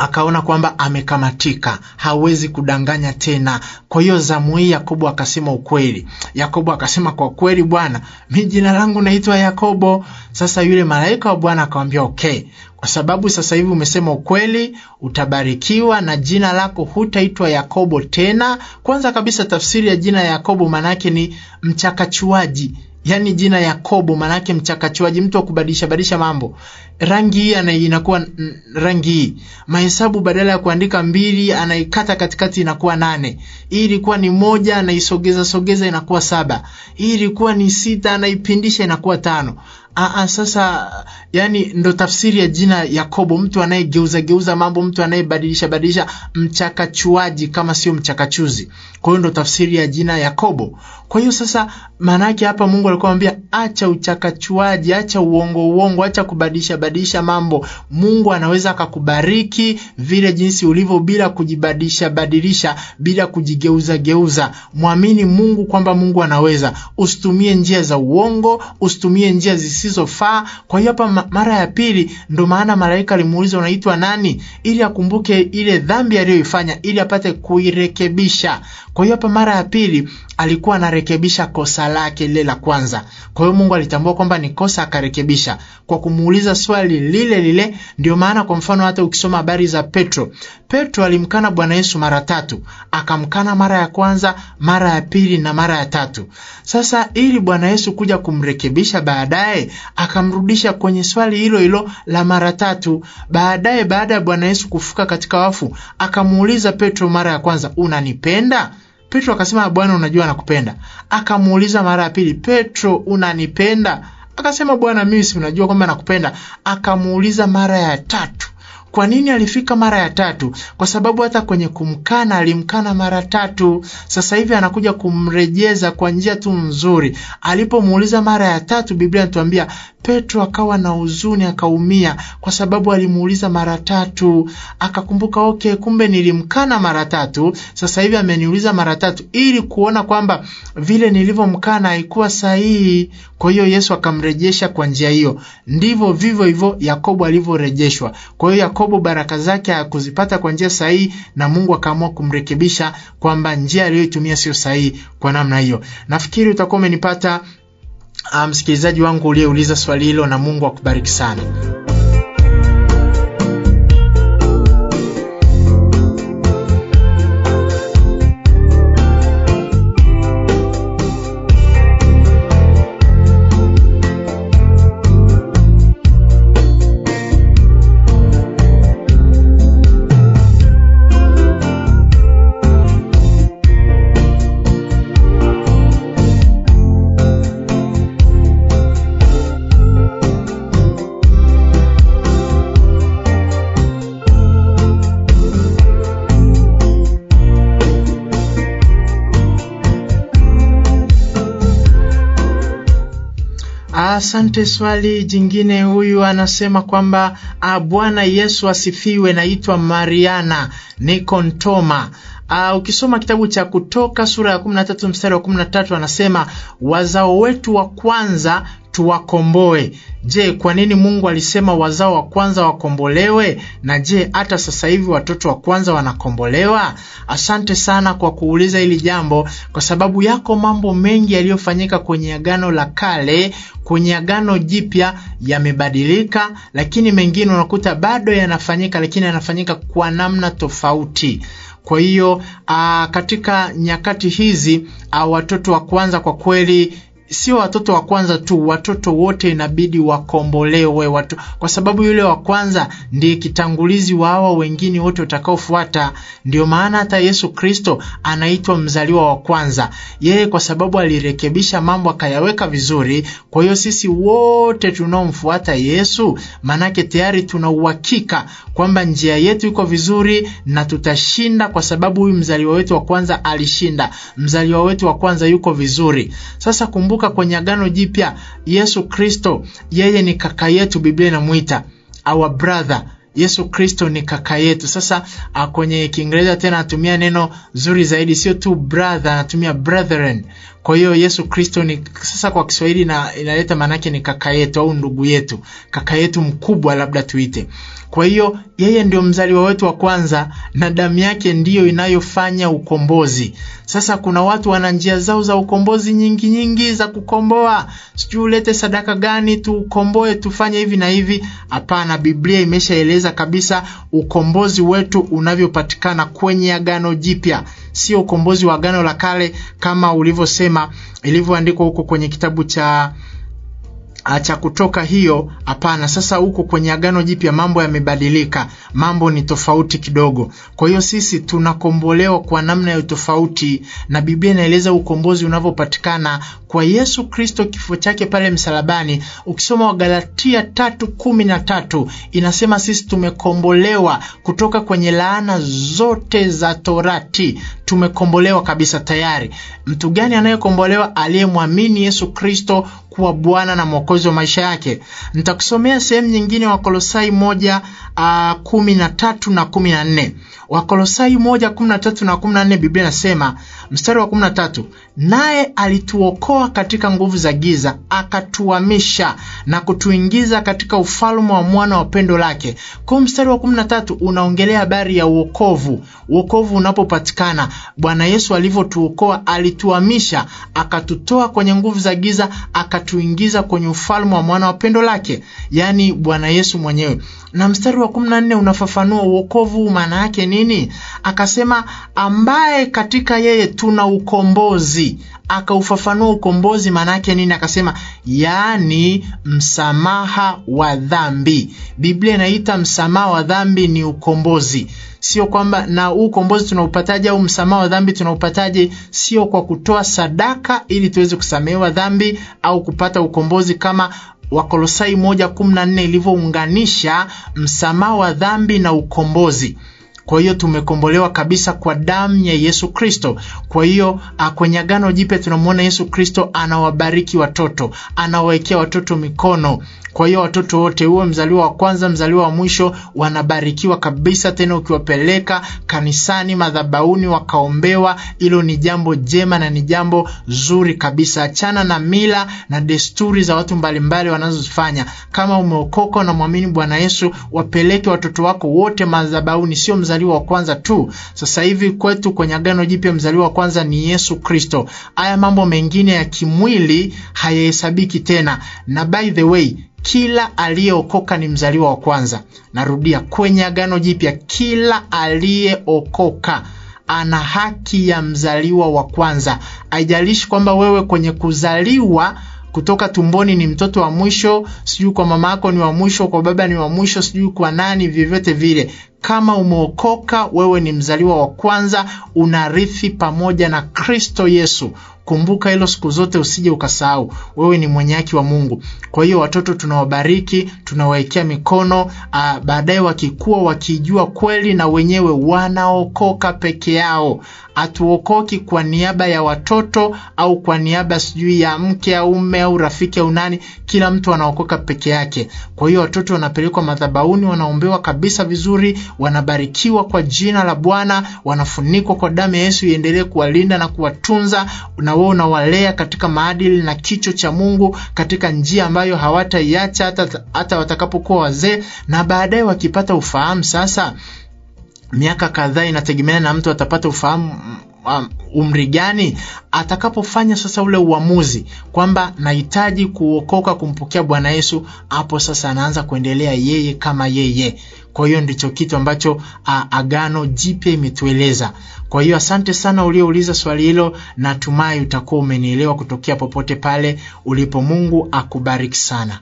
akaona kwamba amekamatika, hawezi kudanganya tena. Kwa hiyo zamu hii Yakobo akasema ukweli. Yakobo akasema, kwa kweli Bwana, mi jina langu naitwa Yakobo. Sasa yule malaika wa Bwana akamwambia, okay, kwa sababu sasa hivi umesema ukweli, utabarikiwa na jina lako hutaitwa Yakobo tena. Kwanza kabisa, tafsiri ya jina Yakobo maana ni mchakachuaji yani jina Yakobo manake mchakachuaji, mtu wa kubadilisha badilisha mambo. Rangi hii inakuwa rangi hii. Mahesabu badala ya kuandika mbili anaikata katikati inakuwa nane. Hii ilikuwa ni moja anaisogeza sogeza inakuwa saba. Hii ilikuwa ni sita anaipindisha inakuwa tano. Aa, ah, ah, sasa yani ndo tafsiri ya jina Yakobo, mtu anayegeuza geuza mambo, mtu anayebadilisha badilisha, mchakachuaji kama sio mchakachuzi. Kwa hiyo ndo tafsiri ya jina Yakobo. Kwa hiyo sasa, maana yake hapa Mungu alikuwa anamwambia acha uchakachuaji, acha uongo uongo, acha kubadilisha badilisha mambo. Mungu anaweza akakubariki vile jinsi ulivyo bila kujibadilisha badilisha, bila kujigeuza geuza. Mwamini Mungu kwamba Mungu anaweza. Usitumie njia za uongo, usitumie njia zisi zisizofaa. Kwa hiyo hapa mara ya pili, ndo maana malaika alimuuliza unaitwa nani, ili akumbuke ile dhambi aliyoifanya, ili apate kuirekebisha. Kwa hiyo hapa mara ya pili alikuwa anarekebisha kosa lake lile la kwanza. Kwa hiyo Mungu alitambua kwamba ni kosa, akarekebisha kwa kumuuliza swali lile lile. Ndio maana kwa mfano hata ukisoma habari za Petro, Petro alimkana Bwana Yesu mara tatu, akamkana mara ya kwanza, mara ya pili na mara ya tatu. Sasa ili Bwana Yesu kuja kumrekebisha baadaye, akamrudisha kwenye swali hilo hilo la mara tatu. Baadaye, baada ya Bwana Yesu kufuka katika wafu, akamuuliza Petro mara ya kwanza, unanipenda? Petro akasema, Bwana, unajua nakupenda. Akamuuliza mara ya pili, Petro, unanipenda? Akasema, Bwana, mimi si unajua kwamba nakupenda. Akamuuliza mara ya tatu kwa nini alifika mara ya tatu? Kwa sababu hata kwenye kumkana alimkana mara tatu. Sasa hivi anakuja kumrejeza kwa njia tu nzuri. Alipomuuliza mara ya tatu, Biblia inatuambia Petro akawa na huzuni, akaumia kwa sababu alimuuliza mara tatu. Akakumbuka, okay, kumbe nilimkana mara tatu, sasa hivi ameniuliza mara tatu, ili kuona kwamba vile nilivyomkana haikuwa sahihi. Kwa hiyo Yesu akamrejesha kwa njia hiyo. Ndivyo vivyo hivyo Yakobo alivyorejeshwa. Kwa hiyo Yakobo baraka zake hakuzipata kwa njia sahihi, na Mungu akaamua kumrekebisha kwamba njia aliyoitumia sio sahihi kwa namna hiyo. Nafikiri utakuwa umenipata ah, msikilizaji um, wangu uliyeuliza swali hilo, na Mungu akubariki sana. Asante. Swali jingine, huyu anasema kwamba ah, Bwana Yesu asifiwe, naitwa Mariana, niko Ntoma. Uh, ukisoma kitabu cha Kutoka sura ya 13 mstari wa 13 anasema wazao wetu wa kwanza tuwakomboe. Je, kwa nini Mungu alisema wazao wa kwanza wakombolewe? Na je, hata sasa hivi watoto wa kwanza wanakombolewa? Asante sana kwa kuuliza hili jambo, kwa sababu yako mambo mengi yaliyofanyika kwenye Agano la Kale, kwenye Agano Jipya yamebadilika, lakini mengine unakuta bado yanafanyika, lakini yanafanyika kwa namna tofauti. Kwa hiyo katika nyakati hizi a, watoto wa kwanza kwa kweli sio watoto wa kwanza tu, watoto wote inabidi wakombolewe watu, kwa sababu yule wa kwanza ndiye kitangulizi wa hawa wengine wote utakaofuata. Ndio maana hata Yesu Kristo anaitwa mzaliwa wa kwanza, yeye kwa sababu alirekebisha mambo akayaweka vizuri. Kwa hiyo sisi wote tunaomfuata Yesu, manake tayari tuna uhakika kwamba njia yetu iko vizuri na tutashinda, kwa sababu huyu mzaliwa wetu wa kwanza alishinda, mzaliwa wetu wa kwanza yuko vizuri. Sasa kumbuka Kumbuka kwenye Agano Jipya, Yesu Kristo yeye ni kaka yetu, Biblia inamwita our brother. Yesu Kristo ni kaka yetu. Sasa ah, kwenye Kiingereza tena anatumia neno zuri zaidi, sio tu brother, anatumia brethren. Kwa hiyo Yesu Kristo ni sasa kwa Kiswahili na inaleta maana yake ni kaka yetu au ndugu yetu, kaka yetu mkubwa labda tuite. Kwa hiyo yeye ndio mzaliwa wetu wa kwanza na damu yake ndiyo inayofanya ukombozi. Sasa kuna watu wana njia zao za ukombozi nyingi nyingi za kukomboa, sijui ulete sadaka gani tuukomboe, tufanye hivi na hivi. Hapana, Biblia imeshaeleza kabisa ukombozi wetu unavyopatikana kwenye Agano Jipya sio ukombozi wa Agano la Kale kama ulivyosema ilivyoandikwa huko kwenye kitabu cha ah, cha kutoka hiyo hapana. Sasa huko kwenye Agano Jipya mambo yamebadilika, mambo ni tofauti kidogo. Kwa hiyo sisi tunakombolewa kwa namna ya tofauti, na Biblia inaeleza ukombozi unavyopatikana kwa Yesu Kristo, kifo chake pale msalabani. Ukisoma Wagalatia tatu kumi na tatu inasema sisi tumekombolewa kutoka kwenye laana zote za Torati, tumekombolewa kabisa tayari. Mtu gani anayekombolewa? Aliyemwamini Yesu Kristo kuwa Bwana na Mwokozi wa maisha yake. Nitakusomea sehemu nyingine Wakolosai moja uh, kumi na tatu na kumi na nne Wakolosai moja kumi na tatu na kumi na nne Biblia inasema mstari wa kumi na tatu naye alituokoa katika nguvu za giza akatuhamisha na kutuingiza katika ufalme wa mwana wa pendo lake. Kwa mstari wa kumi na tatu unaongelea habari ya uokovu, uokovu unapopatikana. Bwana Yesu alivyotuokoa, alituhamisha akatutoa kwenye nguvu za giza akatuingiza kwenye ufalme wa mwana wa pendo lake, yaani Bwana Yesu mwenyewe na mstari mstari wa 14 unafafanua uokovu maana yake nini? Akasema ambaye katika yeye tuna ukombozi. Akaufafanua ukombozi maana yake nini? Akasema yaani msamaha wa dhambi. Biblia inaita msamaha wa dhambi ni ukombozi. Sio kwamba na huu ukombozi tunaupataje au msamaha wa dhambi tunaupataje? Sio kwa kutoa sadaka ili tuweze kusamehewa dhambi au kupata ukombozi kama Wakolosai 114 ilivyounganisha msamaha wa dhambi na ukombozi. Kwa hiyo tumekombolewa kabisa kwa damu ya Yesu Kristo. Kwa hiyo ah, kwenye Agano Jipya tunamwona Yesu Kristo anawabariki watoto, anawawekea watoto mikono. Kwa hiyo watoto wote, huo mzaliwa wa kwanza, mzaliwa wa mwisho, wanabarikiwa kabisa. Tena ukiwapeleka kanisani, madhabauni wakaombewa, hilo ni jambo jema na ni jambo zuri kabisa. Achana na mila na desturi za watu mbalimbali wanazozifanya. Kama umeokoka na mwamini Bwana Yesu, wapeleke watoto wako wote madhabauni sio mzaliwa mzaliwa wa kwanza tu. Sasa hivi kwetu kwenye Agano Jipya mzaliwa wa kwanza ni Yesu Kristo. Haya mambo mengine ya kimwili hayahesabiki tena. Na by the way, kila aliyeokoka ni mzaliwa wa kwanza. Narudia, kwenye Agano Jipya kila aliyeokoka ana haki ya mzaliwa wa kwanza. Haijalishi kwamba wewe kwenye kuzaliwa kutoka tumboni ni mtoto wa mwisho, sijui kwa mama yako ni wa mwisho, kwa baba ni wa mwisho, sijui kwa nani, vyovyote vile, kama umeokoka, wewe ni mzaliwa wa kwanza, unarithi pamoja na Kristo Yesu. Kumbuka hilo siku zote, usije ukasahau, wewe ni mwenye haki wa Mungu. Kwa hiyo watoto tunawabariki, tunawawekea mikono, ah, baadaye wakikuwa, wakijua kweli na wenyewe wanaokoka peke yao. Hatuokoki kwa niaba ya watoto au kwa niaba sijui ya mke au mume au rafiki au nani. Kila mtu anaokoka peke yake. Kwa hiyo watoto wanapelekwa madhabauni wanaombewa kabisa vizuri, wanabarikiwa kwa jina la Bwana, wanafunikwa kwa damu ya Yesu iendelee kuwalinda na kuwatunza, na wewe unawalea katika maadili na kicho cha Mungu katika njia ambayo hawataiacha hata, hata watakapokuwa wazee na baadaye wakipata ufahamu. Sasa miaka kadhaa inategemeana na mtu atapata ufahamu um, umri gani atakapofanya sasa ule uamuzi kwamba nahitaji kuokoka kumpokea Bwana Yesu. Hapo sasa anaanza kuendelea yeye kama yeye. Kwa hiyo ndicho kitu ambacho a, Agano Jipya imetueleza. Kwa hiyo asante sana uliouliza swali hilo, natumai utakuwa umenielewa kutokea popote pale ulipo. Mungu akubariki sana.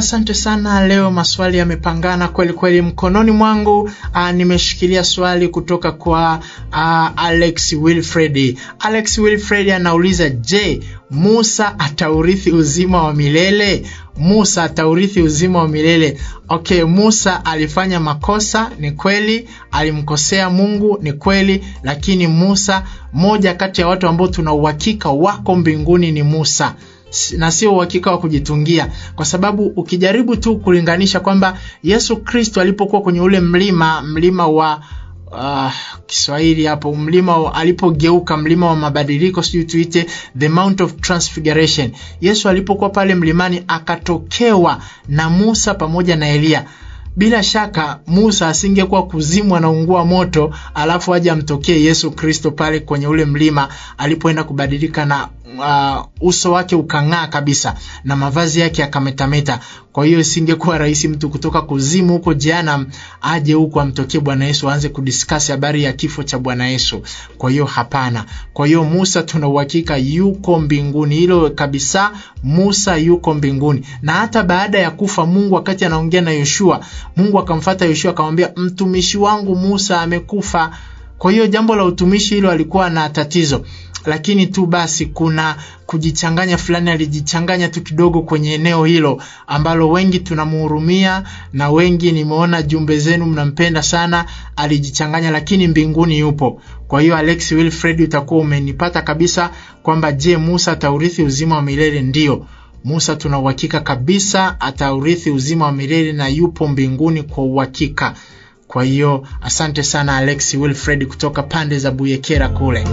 asante sana. Leo maswali yamepangana kweli kweli. Mkononi mwangu a, ah, nimeshikilia swali kutoka kwa a, ah, Alex Wilfred. Alex Wilfred anauliza, je, Musa ataurithi uzima wa milele? Musa ataurithi uzima wa milele. Okay, Musa alifanya makosa, ni kweli, alimkosea Mungu, ni kweli, lakini Musa, moja kati ya watu ambao tuna uhakika wako mbinguni ni Musa na sio uhakika wa kujitungia, kwa sababu ukijaribu tu kulinganisha kwamba Yesu Kristo alipokuwa kwenye ule mlima mlima wa uh, Kiswahili hapo mlima alipogeuka mlima wa mabadiliko, sijui tuite the Mount of Transfiguration. Yesu alipokuwa pale mlimani akatokewa na Musa pamoja na Eliya bila shaka Musa asingekuwa kuzimwa na ungua moto, alafu aje amtokee Yesu Kristo pale kwenye ule mlima alipoenda kubadilika na uh, uso wake ukang'aa kabisa na mavazi yake yakametameta. Kwa hiyo isingekuwa rahisi mtu kutoka kuzimu huko jana aje huko amtokee Bwana Yesu aanze kudiskasi habari ya kifo cha Bwana Yesu. Kwa hiyo hapana. Kwa hiyo Musa tuna uhakika yuko mbinguni, hilo kabisa, Musa yuko mbinguni. Na hata baada ya kufa Mungu, wakati anaongea na Yoshua, Mungu akamfata Yoshua akamwambia, mtumishi wangu Musa amekufa. Kwa hiyo jambo la utumishi hilo alikuwa na tatizo lakini tu basi kuna kujichanganya fulani, alijichanganya tu kidogo kwenye eneo hilo ambalo wengi tunamuhurumia na wengi nimeona jumbe zenu mnampenda sana, alijichanganya, lakini mbinguni yupo. Kwa hiyo Alex Wilfred, utakuwa umenipata kabisa kwamba je, Musa ataurithi uzima wa milele? Ndiyo, Musa tuna uhakika kabisa ataurithi uzima wa milele na yupo mbinguni kwa uhakika. Kwa hiyo asante sana Alex Wilfred kutoka pande za Buyekera kule.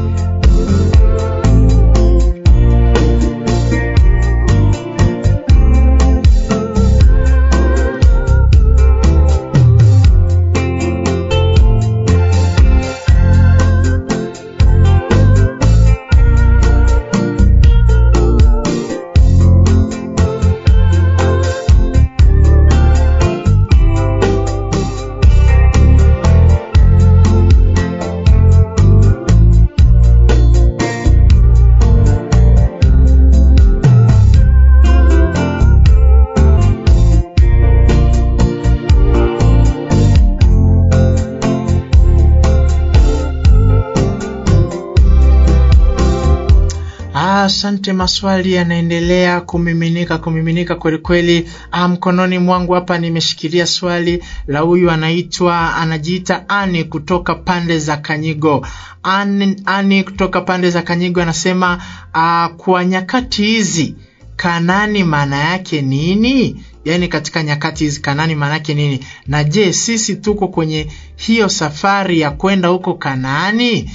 asante. Maswali yanaendelea kumiminika kumiminika kwelikweli. Ah, mkononi mwangu hapa nimeshikilia swali la huyu anaitwa anajiita Ani kutoka pande za Kanyigo. Ani, Ani kutoka pande za Kanyigo anasema uh, kwa nyakati hizi Kanani maana yake nini? Yaani katika nyakati hizi Kanani maana yake nini? Na je, sisi tuko kwenye hiyo safari ya kwenda huko Kanani?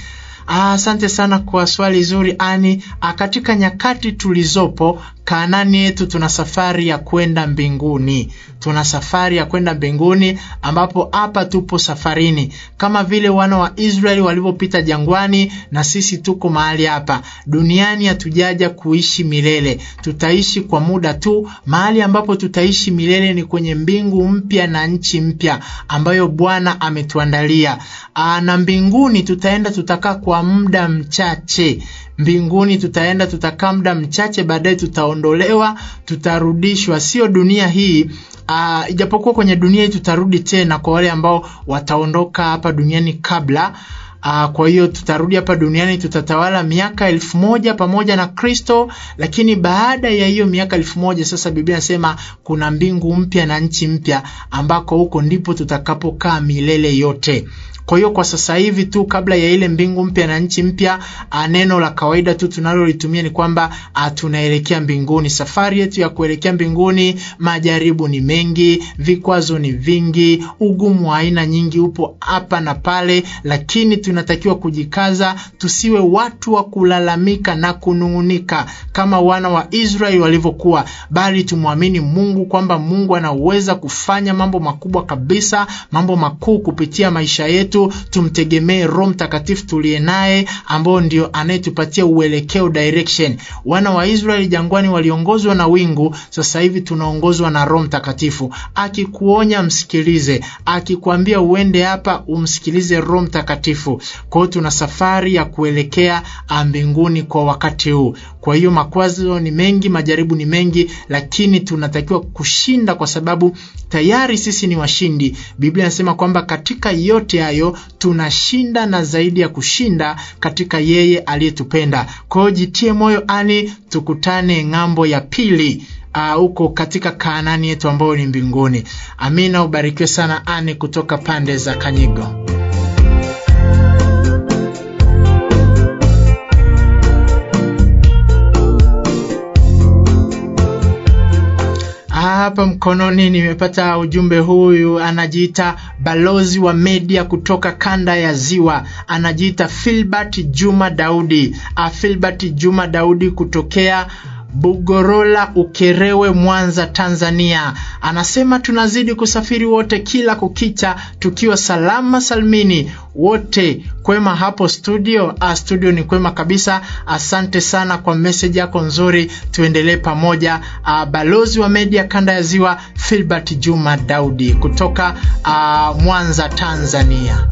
Asante sana kwa swali zuri. Ani, ah, katika nyakati tulizopo kanani yetu tuna safari ya kwenda mbinguni, tuna safari ya kwenda mbinguni, ambapo hapa tupo safarini, kama vile wana wa Israeli walivyopita jangwani, na sisi tuko mahali hapa duniani. Hatujaja kuishi milele, tutaishi kwa muda tu. Mahali ambapo tutaishi milele ni kwenye mbingu mpya na nchi mpya ambayo Bwana ametuandalia, na mbinguni tutaenda, tutakaa kwa muda mchache Mbinguni tutaenda, tutakaa muda mchache, baadaye tutaondolewa, tutarudishwa, sio dunia hii. Uh, ijapokuwa kwenye dunia hii tutarudi tena, kwa wale ambao wataondoka hapa duniani kabla Uh, kwa hiyo tutarudi hapa duniani tutatawala miaka elfu moja pamoja na Kristo, lakini baada ya hiyo miaka elfu moja sasa Biblia inasema kuna mbingu mpya na nchi mpya ambako huko ndipo tutakapokaa milele yote. Kwa hiyo kwa sasa hivi tu kabla ya ile mbingu mpya na nchi mpya, ah, neno la kawaida tu tunalolitumia ni kwamba ah, tunaelekea mbinguni. Safari yetu ya kuelekea mbinguni, majaribu ni mengi, vikwazo ni vingi, ugumu wa aina nyingi upo hapa na pale, lakini tunatakiwa kujikaza, tusiwe watu wa kulalamika na kunung'unika kama wana wa Israeli walivyokuwa, bali tumwamini Mungu kwamba Mungu anaweza kufanya mambo makubwa kabisa, mambo makuu kupitia maisha yetu yetu, tumtegemee Roho Mtakatifu tuliye naye, ambao ndio anayetupatia uelekeo direction. Wana wa Israeli jangwani waliongozwa na wingu, sasa hivi tunaongozwa na Roho Mtakatifu. Akikuonya msikilize, akikwambia uende hapa umsikilize Roho Mtakatifu. Kwa hiyo tuna safari ya kuelekea mbinguni kwa wakati huu. Kwa hiyo makwazo ni mengi, majaribu ni mengi, lakini tunatakiwa kushinda kwa sababu tayari sisi ni washindi. Biblia inasema kwamba katika yote hayo tunashinda na zaidi ya kushinda katika yeye aliyetupenda. Kwa hiyo jitie moyo ani, tukutane ng'ambo ya pili ah, huko katika Kaanani yetu ambayo ni mbinguni. Amina, ubarikiwe sana ani kutoka pande za Kanyigo. hapa mkononi nimepata ujumbe. Huyu anajiita balozi wa media kutoka kanda ya Ziwa, anajiita Filbert Juma Daudi. Ah, Filbert Juma Daudi kutokea Bugorola, Ukerewe, Mwanza, Tanzania, anasema tunazidi kusafiri wote kila kukicha, tukiwa salama salmini wote. Kwema hapo studio? A, ah, studio ni kwema kabisa. Asante sana kwa meseji yako nzuri, tuendelee pamoja. A, ah, balozi wa media kanda ya Ziwa Filbert Juma Daudi kutoka a, ah, Mwanza, Tanzania.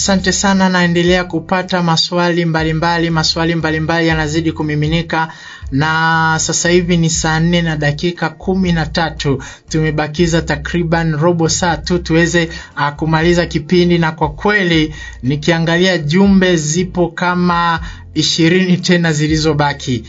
Asante sana, naendelea kupata maswali mbalimbali mbali, maswali mbalimbali yanazidi kumiminika na sasa hivi ni saa nne na dakika kumi na tatu. Tumebakiza takriban robo saa tu tuweze uh, kumaliza kipindi, na kwa kweli nikiangalia jumbe zipo kama ishirini tena zilizobaki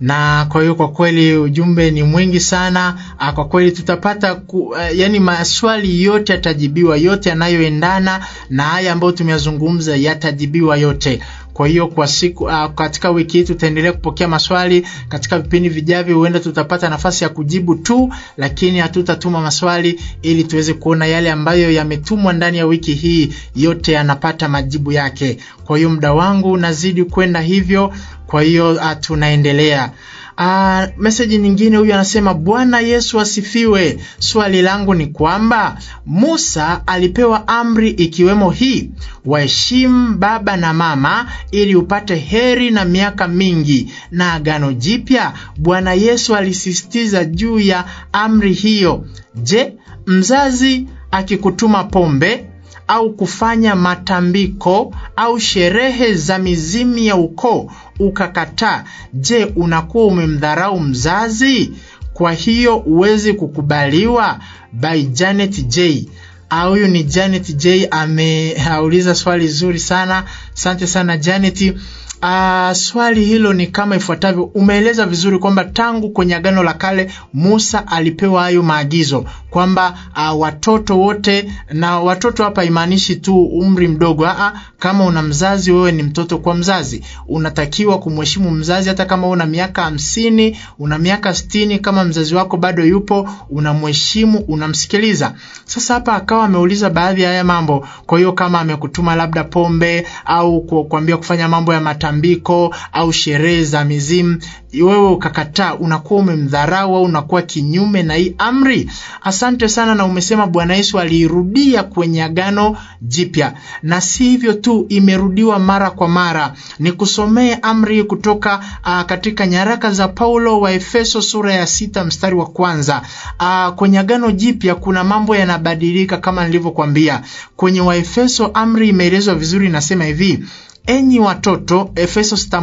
na kwa hiyo kwa kweli ujumbe ni mwingi sana. Ah, kwa kweli tutapata ku, eh, yani maswali yote yatajibiwa, yote yanayoendana na haya ambayo tumeyazungumza yatajibiwa yote. Kwa hiyo kwa siku uh, katika wiki hii tutaendelea kupokea maswali. Katika vipindi vijavyo, huenda tutapata nafasi ya kujibu tu, lakini hatutatuma maswali ili tuweze kuona yale ambayo yametumwa ndani ya wiki hii, yote yanapata majibu yake. Kwa hiyo muda wangu unazidi kwenda hivyo, kwa hiyo uh, tunaendelea Uh, ah, meseji nyingine huyu anasema Bwana Yesu asifiwe. Swali langu ni kwamba Musa alipewa amri ikiwemo hii, waheshimu baba na mama ili upate heri na miaka mingi. Na Agano Jipya Bwana Yesu alisisitiza juu ya amri hiyo. Je, mzazi akikutuma pombe au kufanya matambiko au sherehe za mizimi ya ukoo ukakataa, je, unakuwa umemdharau mzazi? Kwa hiyo huwezi kukubaliwa. By Janet J. Ah, huyu ni Janet J ameuliza swali zuri sana. Asante sana Janet. Aa, ah, swali hilo ni kama ifuatavyo. Umeeleza vizuri kwamba tangu kwenye Agano la Kale Musa alipewa hayo maagizo kwamba uh, watoto wote, na watoto hapa imaanishi tu umri mdogo. Aa, ah, kama una mzazi wewe ni mtoto kwa mzazi, unatakiwa kumheshimu mzazi. Hata kama una miaka hamsini, una miaka sitini, kama mzazi wako bado yupo unamheshimu, unamsikiliza. Sasa hapa akawa ameuliza baadhi ya haya mambo. Kwa hiyo kama amekutuma labda pombe au kuambia kufanya mambo ya mata matambiko au sherehe za mizimu, wewe ukakataa, unakuwa umemdharau au unakuwa kinyume na hii amri. Asante sana, na umesema Bwana Yesu aliirudia kwenye Agano Jipya, na si hivyo tu, imerudiwa mara kwa mara. Nikusomee amri kutoka aa, ah, katika nyaraka za Paulo wa Efeso sura ya sita mstari wa kwanza. Aa, ah, kwenye Agano Jipya kuna mambo yanabadilika kama nilivyokwambia. Kwenye Waefeso amri imeelezwa vizuri, inasema hivi: Enyi watoto, Efeso sita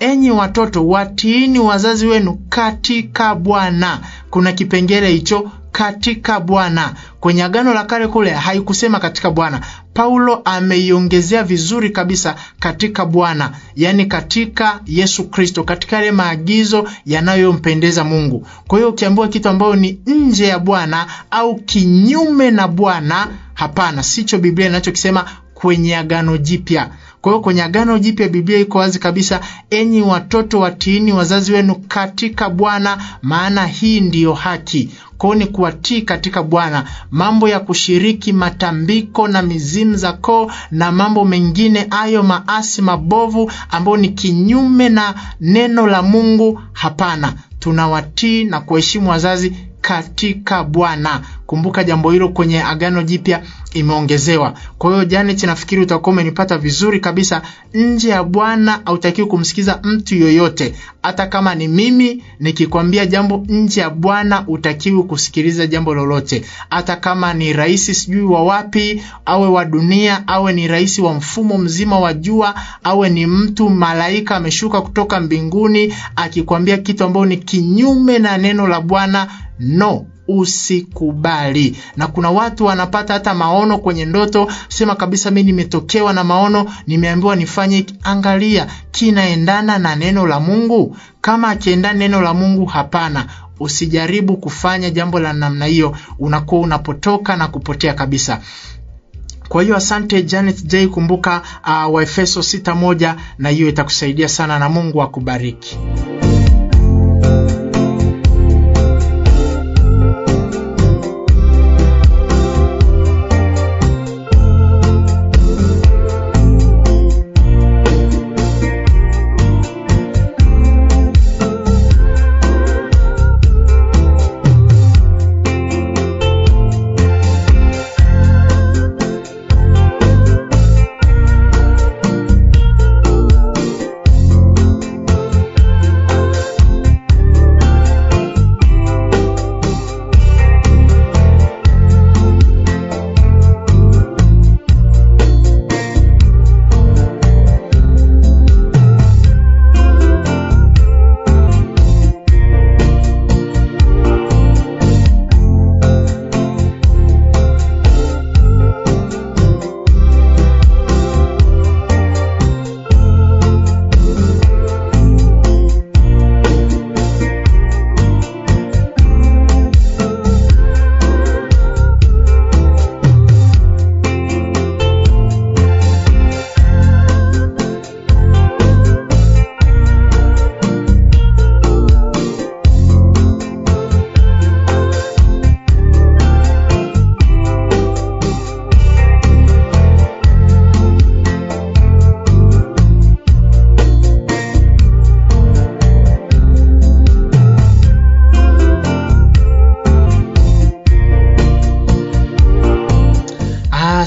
Enyi watoto, watiini wazazi wenu katika Bwana. Kuna kipengele hicho katika Bwana. Kwenye Agano la Kale kule haikusema katika Bwana. Paulo ameiongezea vizuri kabisa katika Bwana, yaani katika Yesu Kristo, katika yale maagizo yanayompendeza Mungu. Kwa hiyo ukiambiwa kitu ambayo ni nje ya Bwana au kinyume na Bwana, hapana, sicho Biblia inachokisema kwenye Agano Jipya. Kwa hiyo kwenye Agano Jipya Biblia iko wazi kabisa, enyi watoto watiini wazazi wenu katika Bwana, maana hii ndiyo haki. Kwa hiyo ni kuwatii katika Bwana. Mambo ya kushiriki matambiko na mizimu za koo na mambo mengine ayo maasi mabovu ambayo ni kinyume na neno la Mungu, hapana. Tunawatii na kuheshimu wazazi katika Bwana. Kumbuka jambo hilo kwenye Agano Jipya imeongezewa. Kwa hiyo Janet, nafikiri utakuwa umenipata vizuri kabisa. Nje ya Bwana hautakiwi kumsikiza mtu yoyote hata kama ni mimi nikikwambia jambo nje ya Bwana utakiwi kusikiliza jambo lolote, hata kama ni rais sijui wa wapi, awe wa dunia, awe ni rais wa mfumo mzima wa jua, awe ni mtu malaika ameshuka kutoka mbinguni, akikwambia kitu ambayo ni kinyume na neno la Bwana, no usikubali. Na kuna watu wanapata hata maono kwenye ndoto, sema kabisa, mimi nimetokewa na maono, nimeambiwa nifanye. Angalia, kinaendana na neno la Mungu? Kama akiendana neno la Mungu, hapana. Usijaribu kufanya jambo la namna hiyo, unakuwa unapotoka na kupotea kabisa. Kwa hiyo asante Janet J, kumbuka uh, Waefeso 6:1 na hiyo itakusaidia sana, na Mungu akubariki.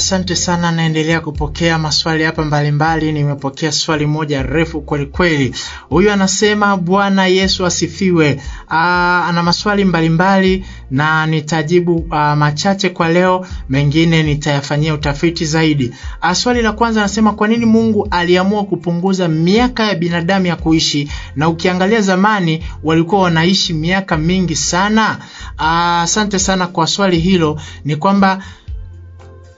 Asante sana, naendelea kupokea maswali hapa mbalimbali. Nimepokea swali moja refu kwelikweli. Huyu anasema Bwana Yesu asifiwe. Aa, ah, ana maswali mbalimbali mbali, na nitajibu uh, machache kwa leo, mengine nitayafanyia utafiti zaidi. Ah, swali la kwanza anasema kwa nini Mungu aliamua kupunguza miaka ya binadamu ya kuishi, na ukiangalia zamani walikuwa wanaishi miaka mingi sana? Asante sana kwa swali hilo, ni kwamba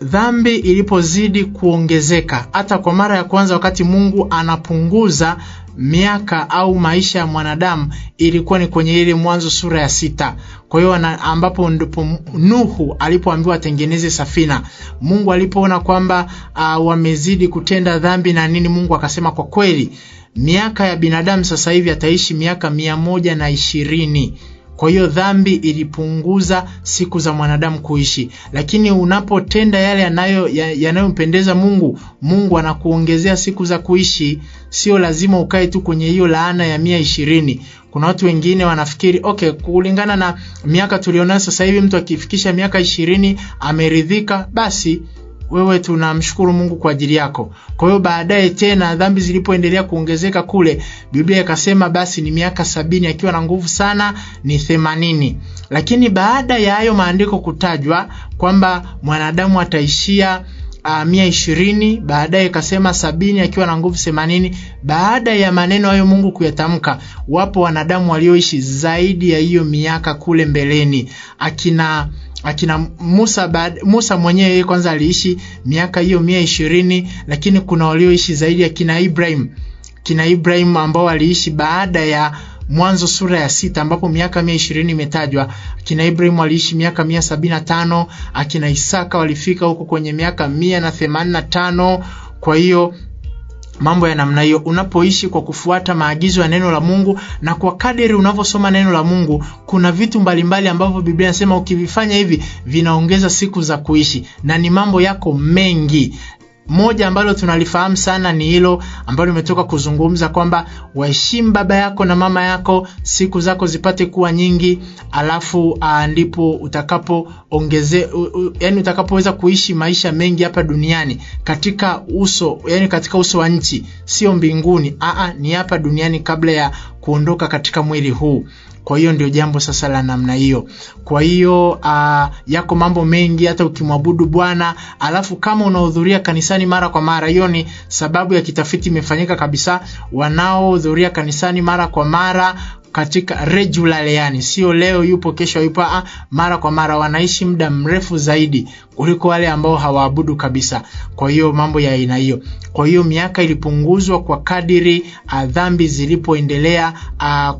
dhambi ilipozidi kuongezeka, hata kwa mara ya kwanza wakati Mungu anapunguza miaka au maisha ya mwanadamu ilikuwa ni kwenye ile Mwanzo sura ya sita. Kwa hiyo ambapo ndipo Nuhu alipoambiwa atengeneze safina. Mungu alipoona kwamba uh, wamezidi kutenda dhambi na nini, Mungu akasema kwa kweli miaka ya binadamu sasa hivi ataishi miaka mia moja na ishirini. Kwa hiyo dhambi ilipunguza siku za mwanadamu kuishi, lakini unapotenda yale yanayo yanayompendeza Mungu, Mungu anakuongezea siku za kuishi. Sio lazima ukae tu kwenye hiyo laana ya mia ishirini. Kuna watu wengine wanafikiri okay, kulingana na miaka tulionayo sasa hivi, mtu akifikisha miaka ishirini ameridhika basi wewe tunamshukuru Mungu kwa ajili yako. Kwa hiyo baadaye tena dhambi zilipoendelea kuongezeka kule, Biblia ikasema basi ni miaka sabini akiwa na nguvu sana ni themanini. Lakini baada ya hayo maandiko kutajwa kwamba mwanadamu ataishia uh, mia ishirini, baadaye ikasema sabini akiwa na nguvu themanini. Baada ya maneno hayo Mungu kuyatamka, wapo wanadamu walioishi zaidi ya hiyo miaka kule mbeleni akina akina Musa bad, Musa mwenyewe yeye kwanza aliishi miaka hiyo mia ishirini lakini kuna walioishi zaidi ya kina Ibrahim kina Ibrahim ambao waliishi baada ya Mwanzo sura ya sita ambapo miaka mia ishirini imetajwa. Akina Ibrahim waliishi miaka mia sabini na tano akina Isaka walifika huko kwenye miaka mia na themanini na tano kwa hiyo mambo ya namna hiyo, unapoishi kwa kufuata maagizo ya neno la Mungu na kwa kadiri unavyosoma neno la Mungu, kuna vitu mbalimbali ambavyo Biblia inasema ukivifanya hivi vinaongeza siku za kuishi, na ni mambo yako mengi moja ambalo tunalifahamu sana ni hilo ambalo limetoka kuzungumza kwamba waheshimu baba yako na mama yako, siku zako zipate kuwa nyingi, alafu ah, ndipo utakapoongeze, yani utakapoweza kuishi maisha mengi hapa duniani katika uso, yani katika uso wa nchi, sio mbinguni. Aa, ah, ah, ni hapa duniani kabla ya kuondoka katika mwili huu. Kwa hiyo ndio jambo sasa la namna hiyo. Kwa hiyo uh, yako mambo mengi hata ukimwabudu Bwana, alafu kama unahudhuria kanisani mara kwa mara, hiyo ni sababu ya kitafiti imefanyika kabisa, wanaohudhuria kanisani mara kwa mara katika regular, yani sio leo yupo kesho yupo, a, ah, mara kwa mara wanaishi muda mrefu zaidi kuliko wale ambao hawaabudu kabisa. Kwa hiyo mambo ya aina hiyo. Kwa hiyo miaka ilipunguzwa kwa kadiri ah, dhambi zilipoendelea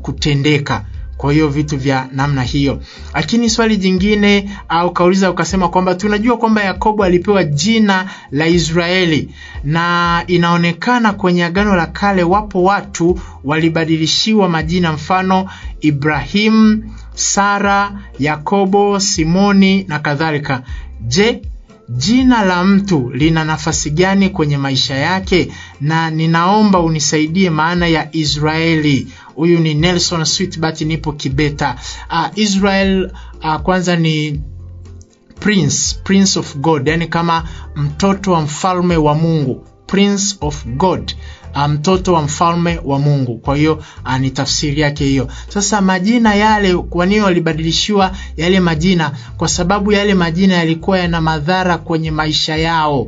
kutendeka. Kwa hiyo vitu vya namna hiyo. Lakini swali jingine au kauliza ukasema kwamba tunajua kwamba Yakobo alipewa jina la Israeli na inaonekana kwenye Agano la Kale wapo watu walibadilishiwa majina, mfano Ibrahim, Sara, Yakobo, Simoni na kadhalika. Je, jina la mtu lina nafasi gani kwenye maisha yake? Na ninaomba unisaidie maana ya Israeli. Huyu ni Nelson Sweetbat, nipo Kibeta. Uh, Israel uh, kwanza ni Prince, Prince of God, yani kama mtoto wa mfalme wa Mungu, Prince of God ah, mtoto wa mfalme wa Mungu. Kwa hiyo ni tafsiri yake hiyo. Sasa majina yale, kwa nini walibadilishiwa yale majina? Kwa sababu yale majina yalikuwa yana madhara kwenye maisha yao.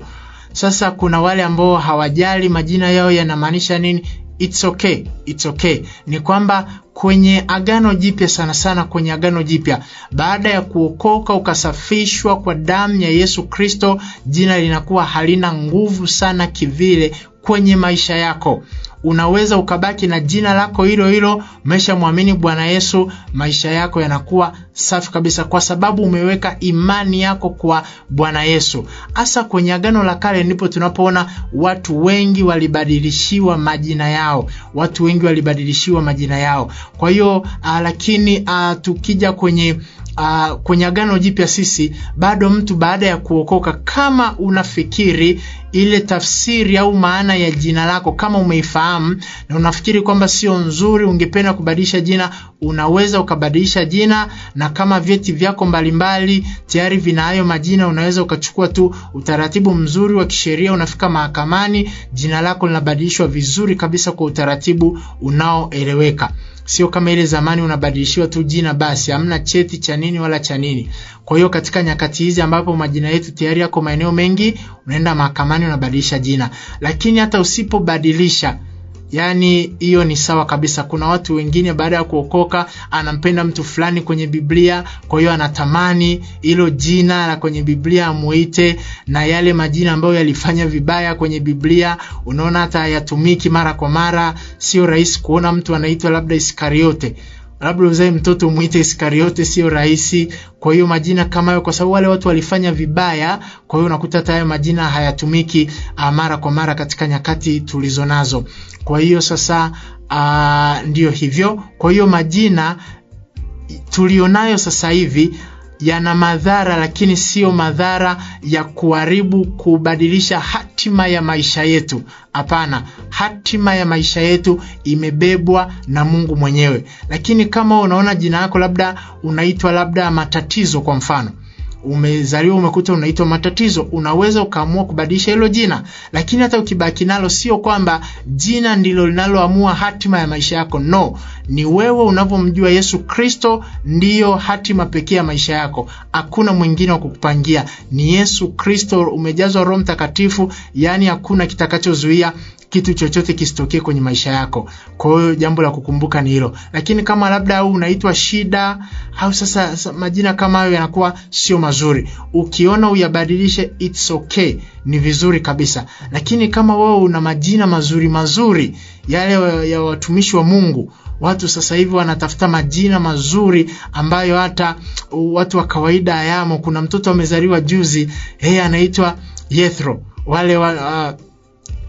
Sasa kuna wale ambao hawajali majina yao yanamaanisha nini, it's okay, it's okay. Ni kwamba kwenye Agano Jipya sana sana, kwenye Agano Jipya, baada ya kuokoka ukasafishwa kwa damu ya Yesu Kristo, jina linakuwa halina nguvu sana kivile kwenye maisha yako unaweza ukabaki na jina lako hilo hilo, umeshamwamini Bwana Yesu, maisha yako yanakuwa safi kabisa, kwa sababu umeweka imani yako kwa Bwana Yesu. Hasa kwenye Agano la Kale ndipo tunapoona watu wengi walibadilishiwa majina yao, watu wengi walibadilishiwa majina yao. Kwa hiyo ah, lakini uh, tukija kwenye Uh, kwenye Agano Jipya sisi bado mtu baada ya kuokoka, kama unafikiri ile tafsiri au maana ya jina lako kama umeifahamu na unafikiri kwamba sio nzuri, ungependa kubadilisha jina, unaweza ukabadilisha jina, na kama vyeti vyako mbalimbali tayari vina hayo majina, unaweza ukachukua tu utaratibu mzuri wa kisheria, unafika mahakamani, jina lako linabadilishwa vizuri kabisa kwa utaratibu unaoeleweka. Sio kama ile zamani unabadilishiwa tu jina basi, hamna cheti cha nini wala cha nini. Kwa hiyo katika nyakati hizi ambapo majina yetu tayari yako maeneo mengi, unaenda mahakamani unabadilisha jina, lakini hata usipobadilisha Yaani hiyo ni sawa kabisa. Kuna watu wengine baada ya kuokoka anampenda mtu fulani kwenye Biblia, kwa hiyo anatamani hilo jina la kwenye Biblia amuite, na yale majina ambayo yalifanya vibaya kwenye Biblia unaona hata hayatumiki mara kwa mara. Sio rahisi kuona mtu anaitwa labda Iskariote labda uzae mtoto mwite Iskariote, sio rahisi. Kwa hiyo majina kama hayo, kwa sababu wale watu walifanya vibaya, kwa hiyo unakuta hata hayo majina hayatumiki ah, mara kwa mara katika nyakati tulizo nazo Kwa hiyo sasa ah, ndio hivyo. Kwa hiyo majina tulionayo sasa hivi yana madhara, lakini siyo madhara ya kuharibu, kubadilisha hatima ya maisha yetu. Hapana, hatima ya maisha yetu imebebwa na Mungu mwenyewe. Lakini kama unaona jina lako labda unaitwa labda matatizo, kwa mfano umezaliwa umekuta unaitwa matatizo, unaweza ukaamua kubadilisha hilo jina, lakini hata ukibaki nalo, sio kwamba jina ndilo linaloamua hatima ya maisha yako. No, ni wewe unavyomjua Yesu Kristo ndiyo hatima pekee ya maisha yako. Hakuna mwingine wa kukupangia, ni Yesu Kristo. Umejazwa Roho Mtakatifu, yaani hakuna kitakachozuia kitu chochote kisitokee kwenye maisha yako. Kwa hiyo jambo la kukumbuka ni hilo, lakini kama labda au unaitwa shida au sasa, majina kama hayo yanakuwa sio mazuri, ukiona uyabadilishe, it's okay, ni vizuri kabisa. Lakini kama wewe una majina mazuri mazuri yale ya watumishi wa Mungu, watu sasa hivi wanatafuta majina mazuri ambayo hata watu wa kawaida hayamo. Kuna mtoto amezaliwa juzi, yeye anaitwa Yethro, wale wa, uh,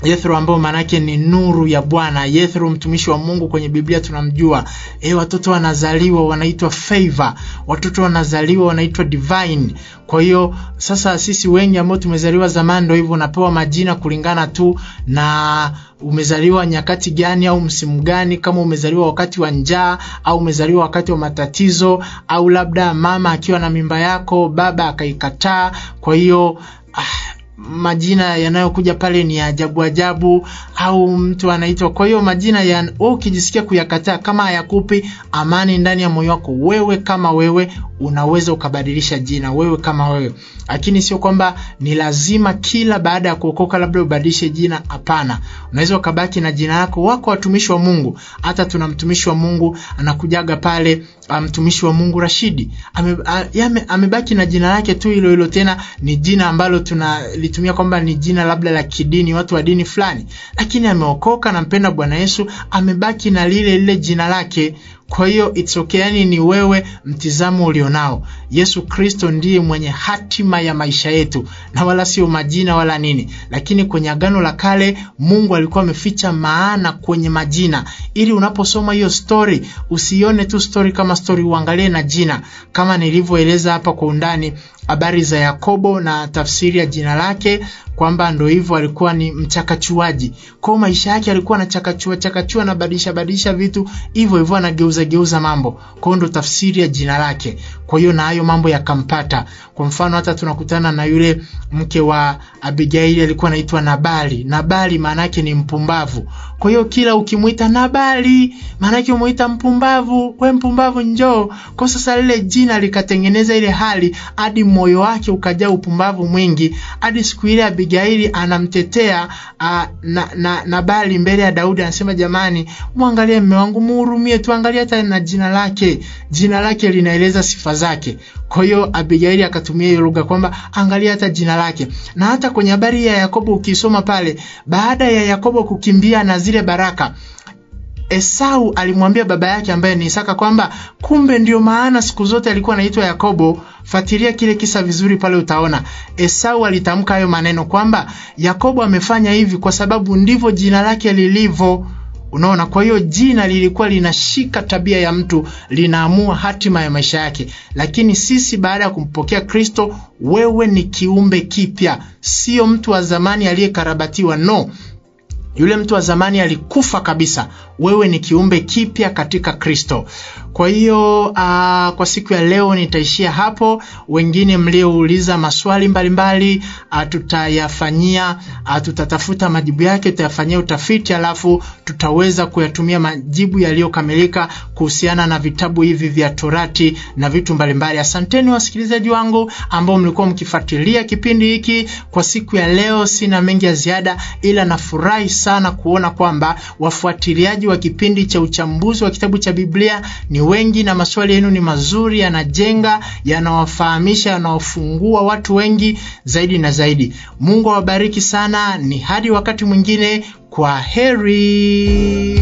Yethro ambao maanake ni nuru ya Bwana. Yethro mtumishi wa Mungu kwenye Biblia tunamjua. E, watoto wanazaliwa wanaitwa favor, watoto wanazaliwa wanaitwa divine. Kwa hiyo sasa sisi wengi ambao tumezaliwa zamani, ndio hivyo, unapewa majina kulingana tu na umezaliwa nyakati gani au msimu gani, kama umezaliwa wakati wa njaa au umezaliwa wakati wa matatizo, au labda mama akiwa na mimba yako, baba akaikataa. Kwa hiyo ah, majina yanayokuja pale ni ajabu ajabu, au mtu anaitwa. Kwa hiyo majina ya ukijisikia kuyakataa kama hayakupi amani ndani ya moyo wako, wewe kama wewe unaweza ukabadilisha jina wewe kama wewe, lakini sio kwamba ni lazima kila baada ya kuokoka labda ubadilishe jina. Hapana, unaweza ukabaki na jina lako. Wako watumishi wa Mungu, hata tuna mtumishi wa Mungu anakujaga pale, ah, mtumishi wa Mungu Rashidi ah, amebaki ame, ame, na jina lake tu hilo hilo, tena ni jina ambalo tunalitumia kwamba ni jina labda la kidini, watu wa dini fulani, lakini ameokoka, nampenda Bwana Yesu, amebaki na lile lile jina lake. Kwa hiyo it's okay, yani ni wewe mtizamo ulionao. Yesu Kristo ndiye mwenye hatima ya maisha yetu na wala sio majina wala nini. Lakini kwenye Agano la Kale Mungu alikuwa ameficha maana kwenye majina, ili unaposoma hiyo story usione tu story kama story, uangalie na jina, kama nilivyoeleza hapa kwa undani habari za Yakobo na tafsiri ya jina lake kwamba ndo hivyo alikuwa ni mchakachuaji. Kwa maisha yake alikuwa anachakachua chakachua na badilisha badilisha vitu hivyo hivyo anageuza geuza mambo. Kwa ndo tafsiri ya jina lake. Kwa hiyo na hayo mambo yakampata. Kwa mfano hata tunakutana na yule mke wa Abigaili alikuwa anaitwa Nabali. Nabali maana yake ni mpumbavu. Kwa hiyo kila ukimwita Nabali, maana yake umuita mpumbavu, we mpumbavu njoo. Kwa sasa lile jina likatengeneza ile hali hadi moyo wake ukajaa upumbavu mwingi, hadi siku ile Abigaili anamtetea a, ah, na, na, Nabali mbele ya Daudi, anasema jamani, mwangalie mume wangu, muhurumie, tu, angalia hata na jina lake. Jina lake linaeleza sifa zake. Kwa hiyo Abigaili akatumia hiyo lugha kwamba angalia hata jina lake, na hata kwenye habari ya Yakobo ukisoma pale, baada ya Yakobo kukimbia na zi zile baraka. Esau alimwambia baba yake ambaye ni Isaka kwamba kumbe ndio maana siku zote alikuwa anaitwa Yakobo. Fatilia kile kisa vizuri pale, utaona Esau alitamka hayo maneno kwamba Yakobo amefanya hivi kwa sababu ndivyo jina lake lilivyo. Unaona, kwa hiyo jina lilikuwa linashika tabia ya mtu, linaamua hatima ya maisha yake. Lakini sisi baada ya kumpokea Kristo, wewe ni kiumbe kipya, sio mtu wa zamani aliyekarabatiwa. No, yule mtu wa zamani alikufa kabisa, wewe ni kiumbe kipya katika Kristo. Kwa hiyo uh, kwa siku ya leo nitaishia hapo. Wengine mliouliza maswali mbalimbali uh, tutayafanyia uh, tutatafuta majibu yake, tutayafanyia utafiti, alafu tutaweza kuyatumia majibu yaliyokamilika kuhusiana na vitabu hivi vya Torati na vitu mbalimbali. Asanteni wasikilizaji wangu ambao mlikuwa mkifuatilia kipindi hiki. Kwa siku ya leo sina mengi ya ziada, ila nafurahi sana kuona kwamba wafuatiliaji wa kipindi cha uchambuzi wa kitabu cha Biblia ni ni wengi na maswali yenu ni mazuri, yanajenga, yanawafahamisha, yanawafungua watu wengi zaidi na zaidi. Mungu awabariki sana, ni hadi wakati mwingine, kwa heri.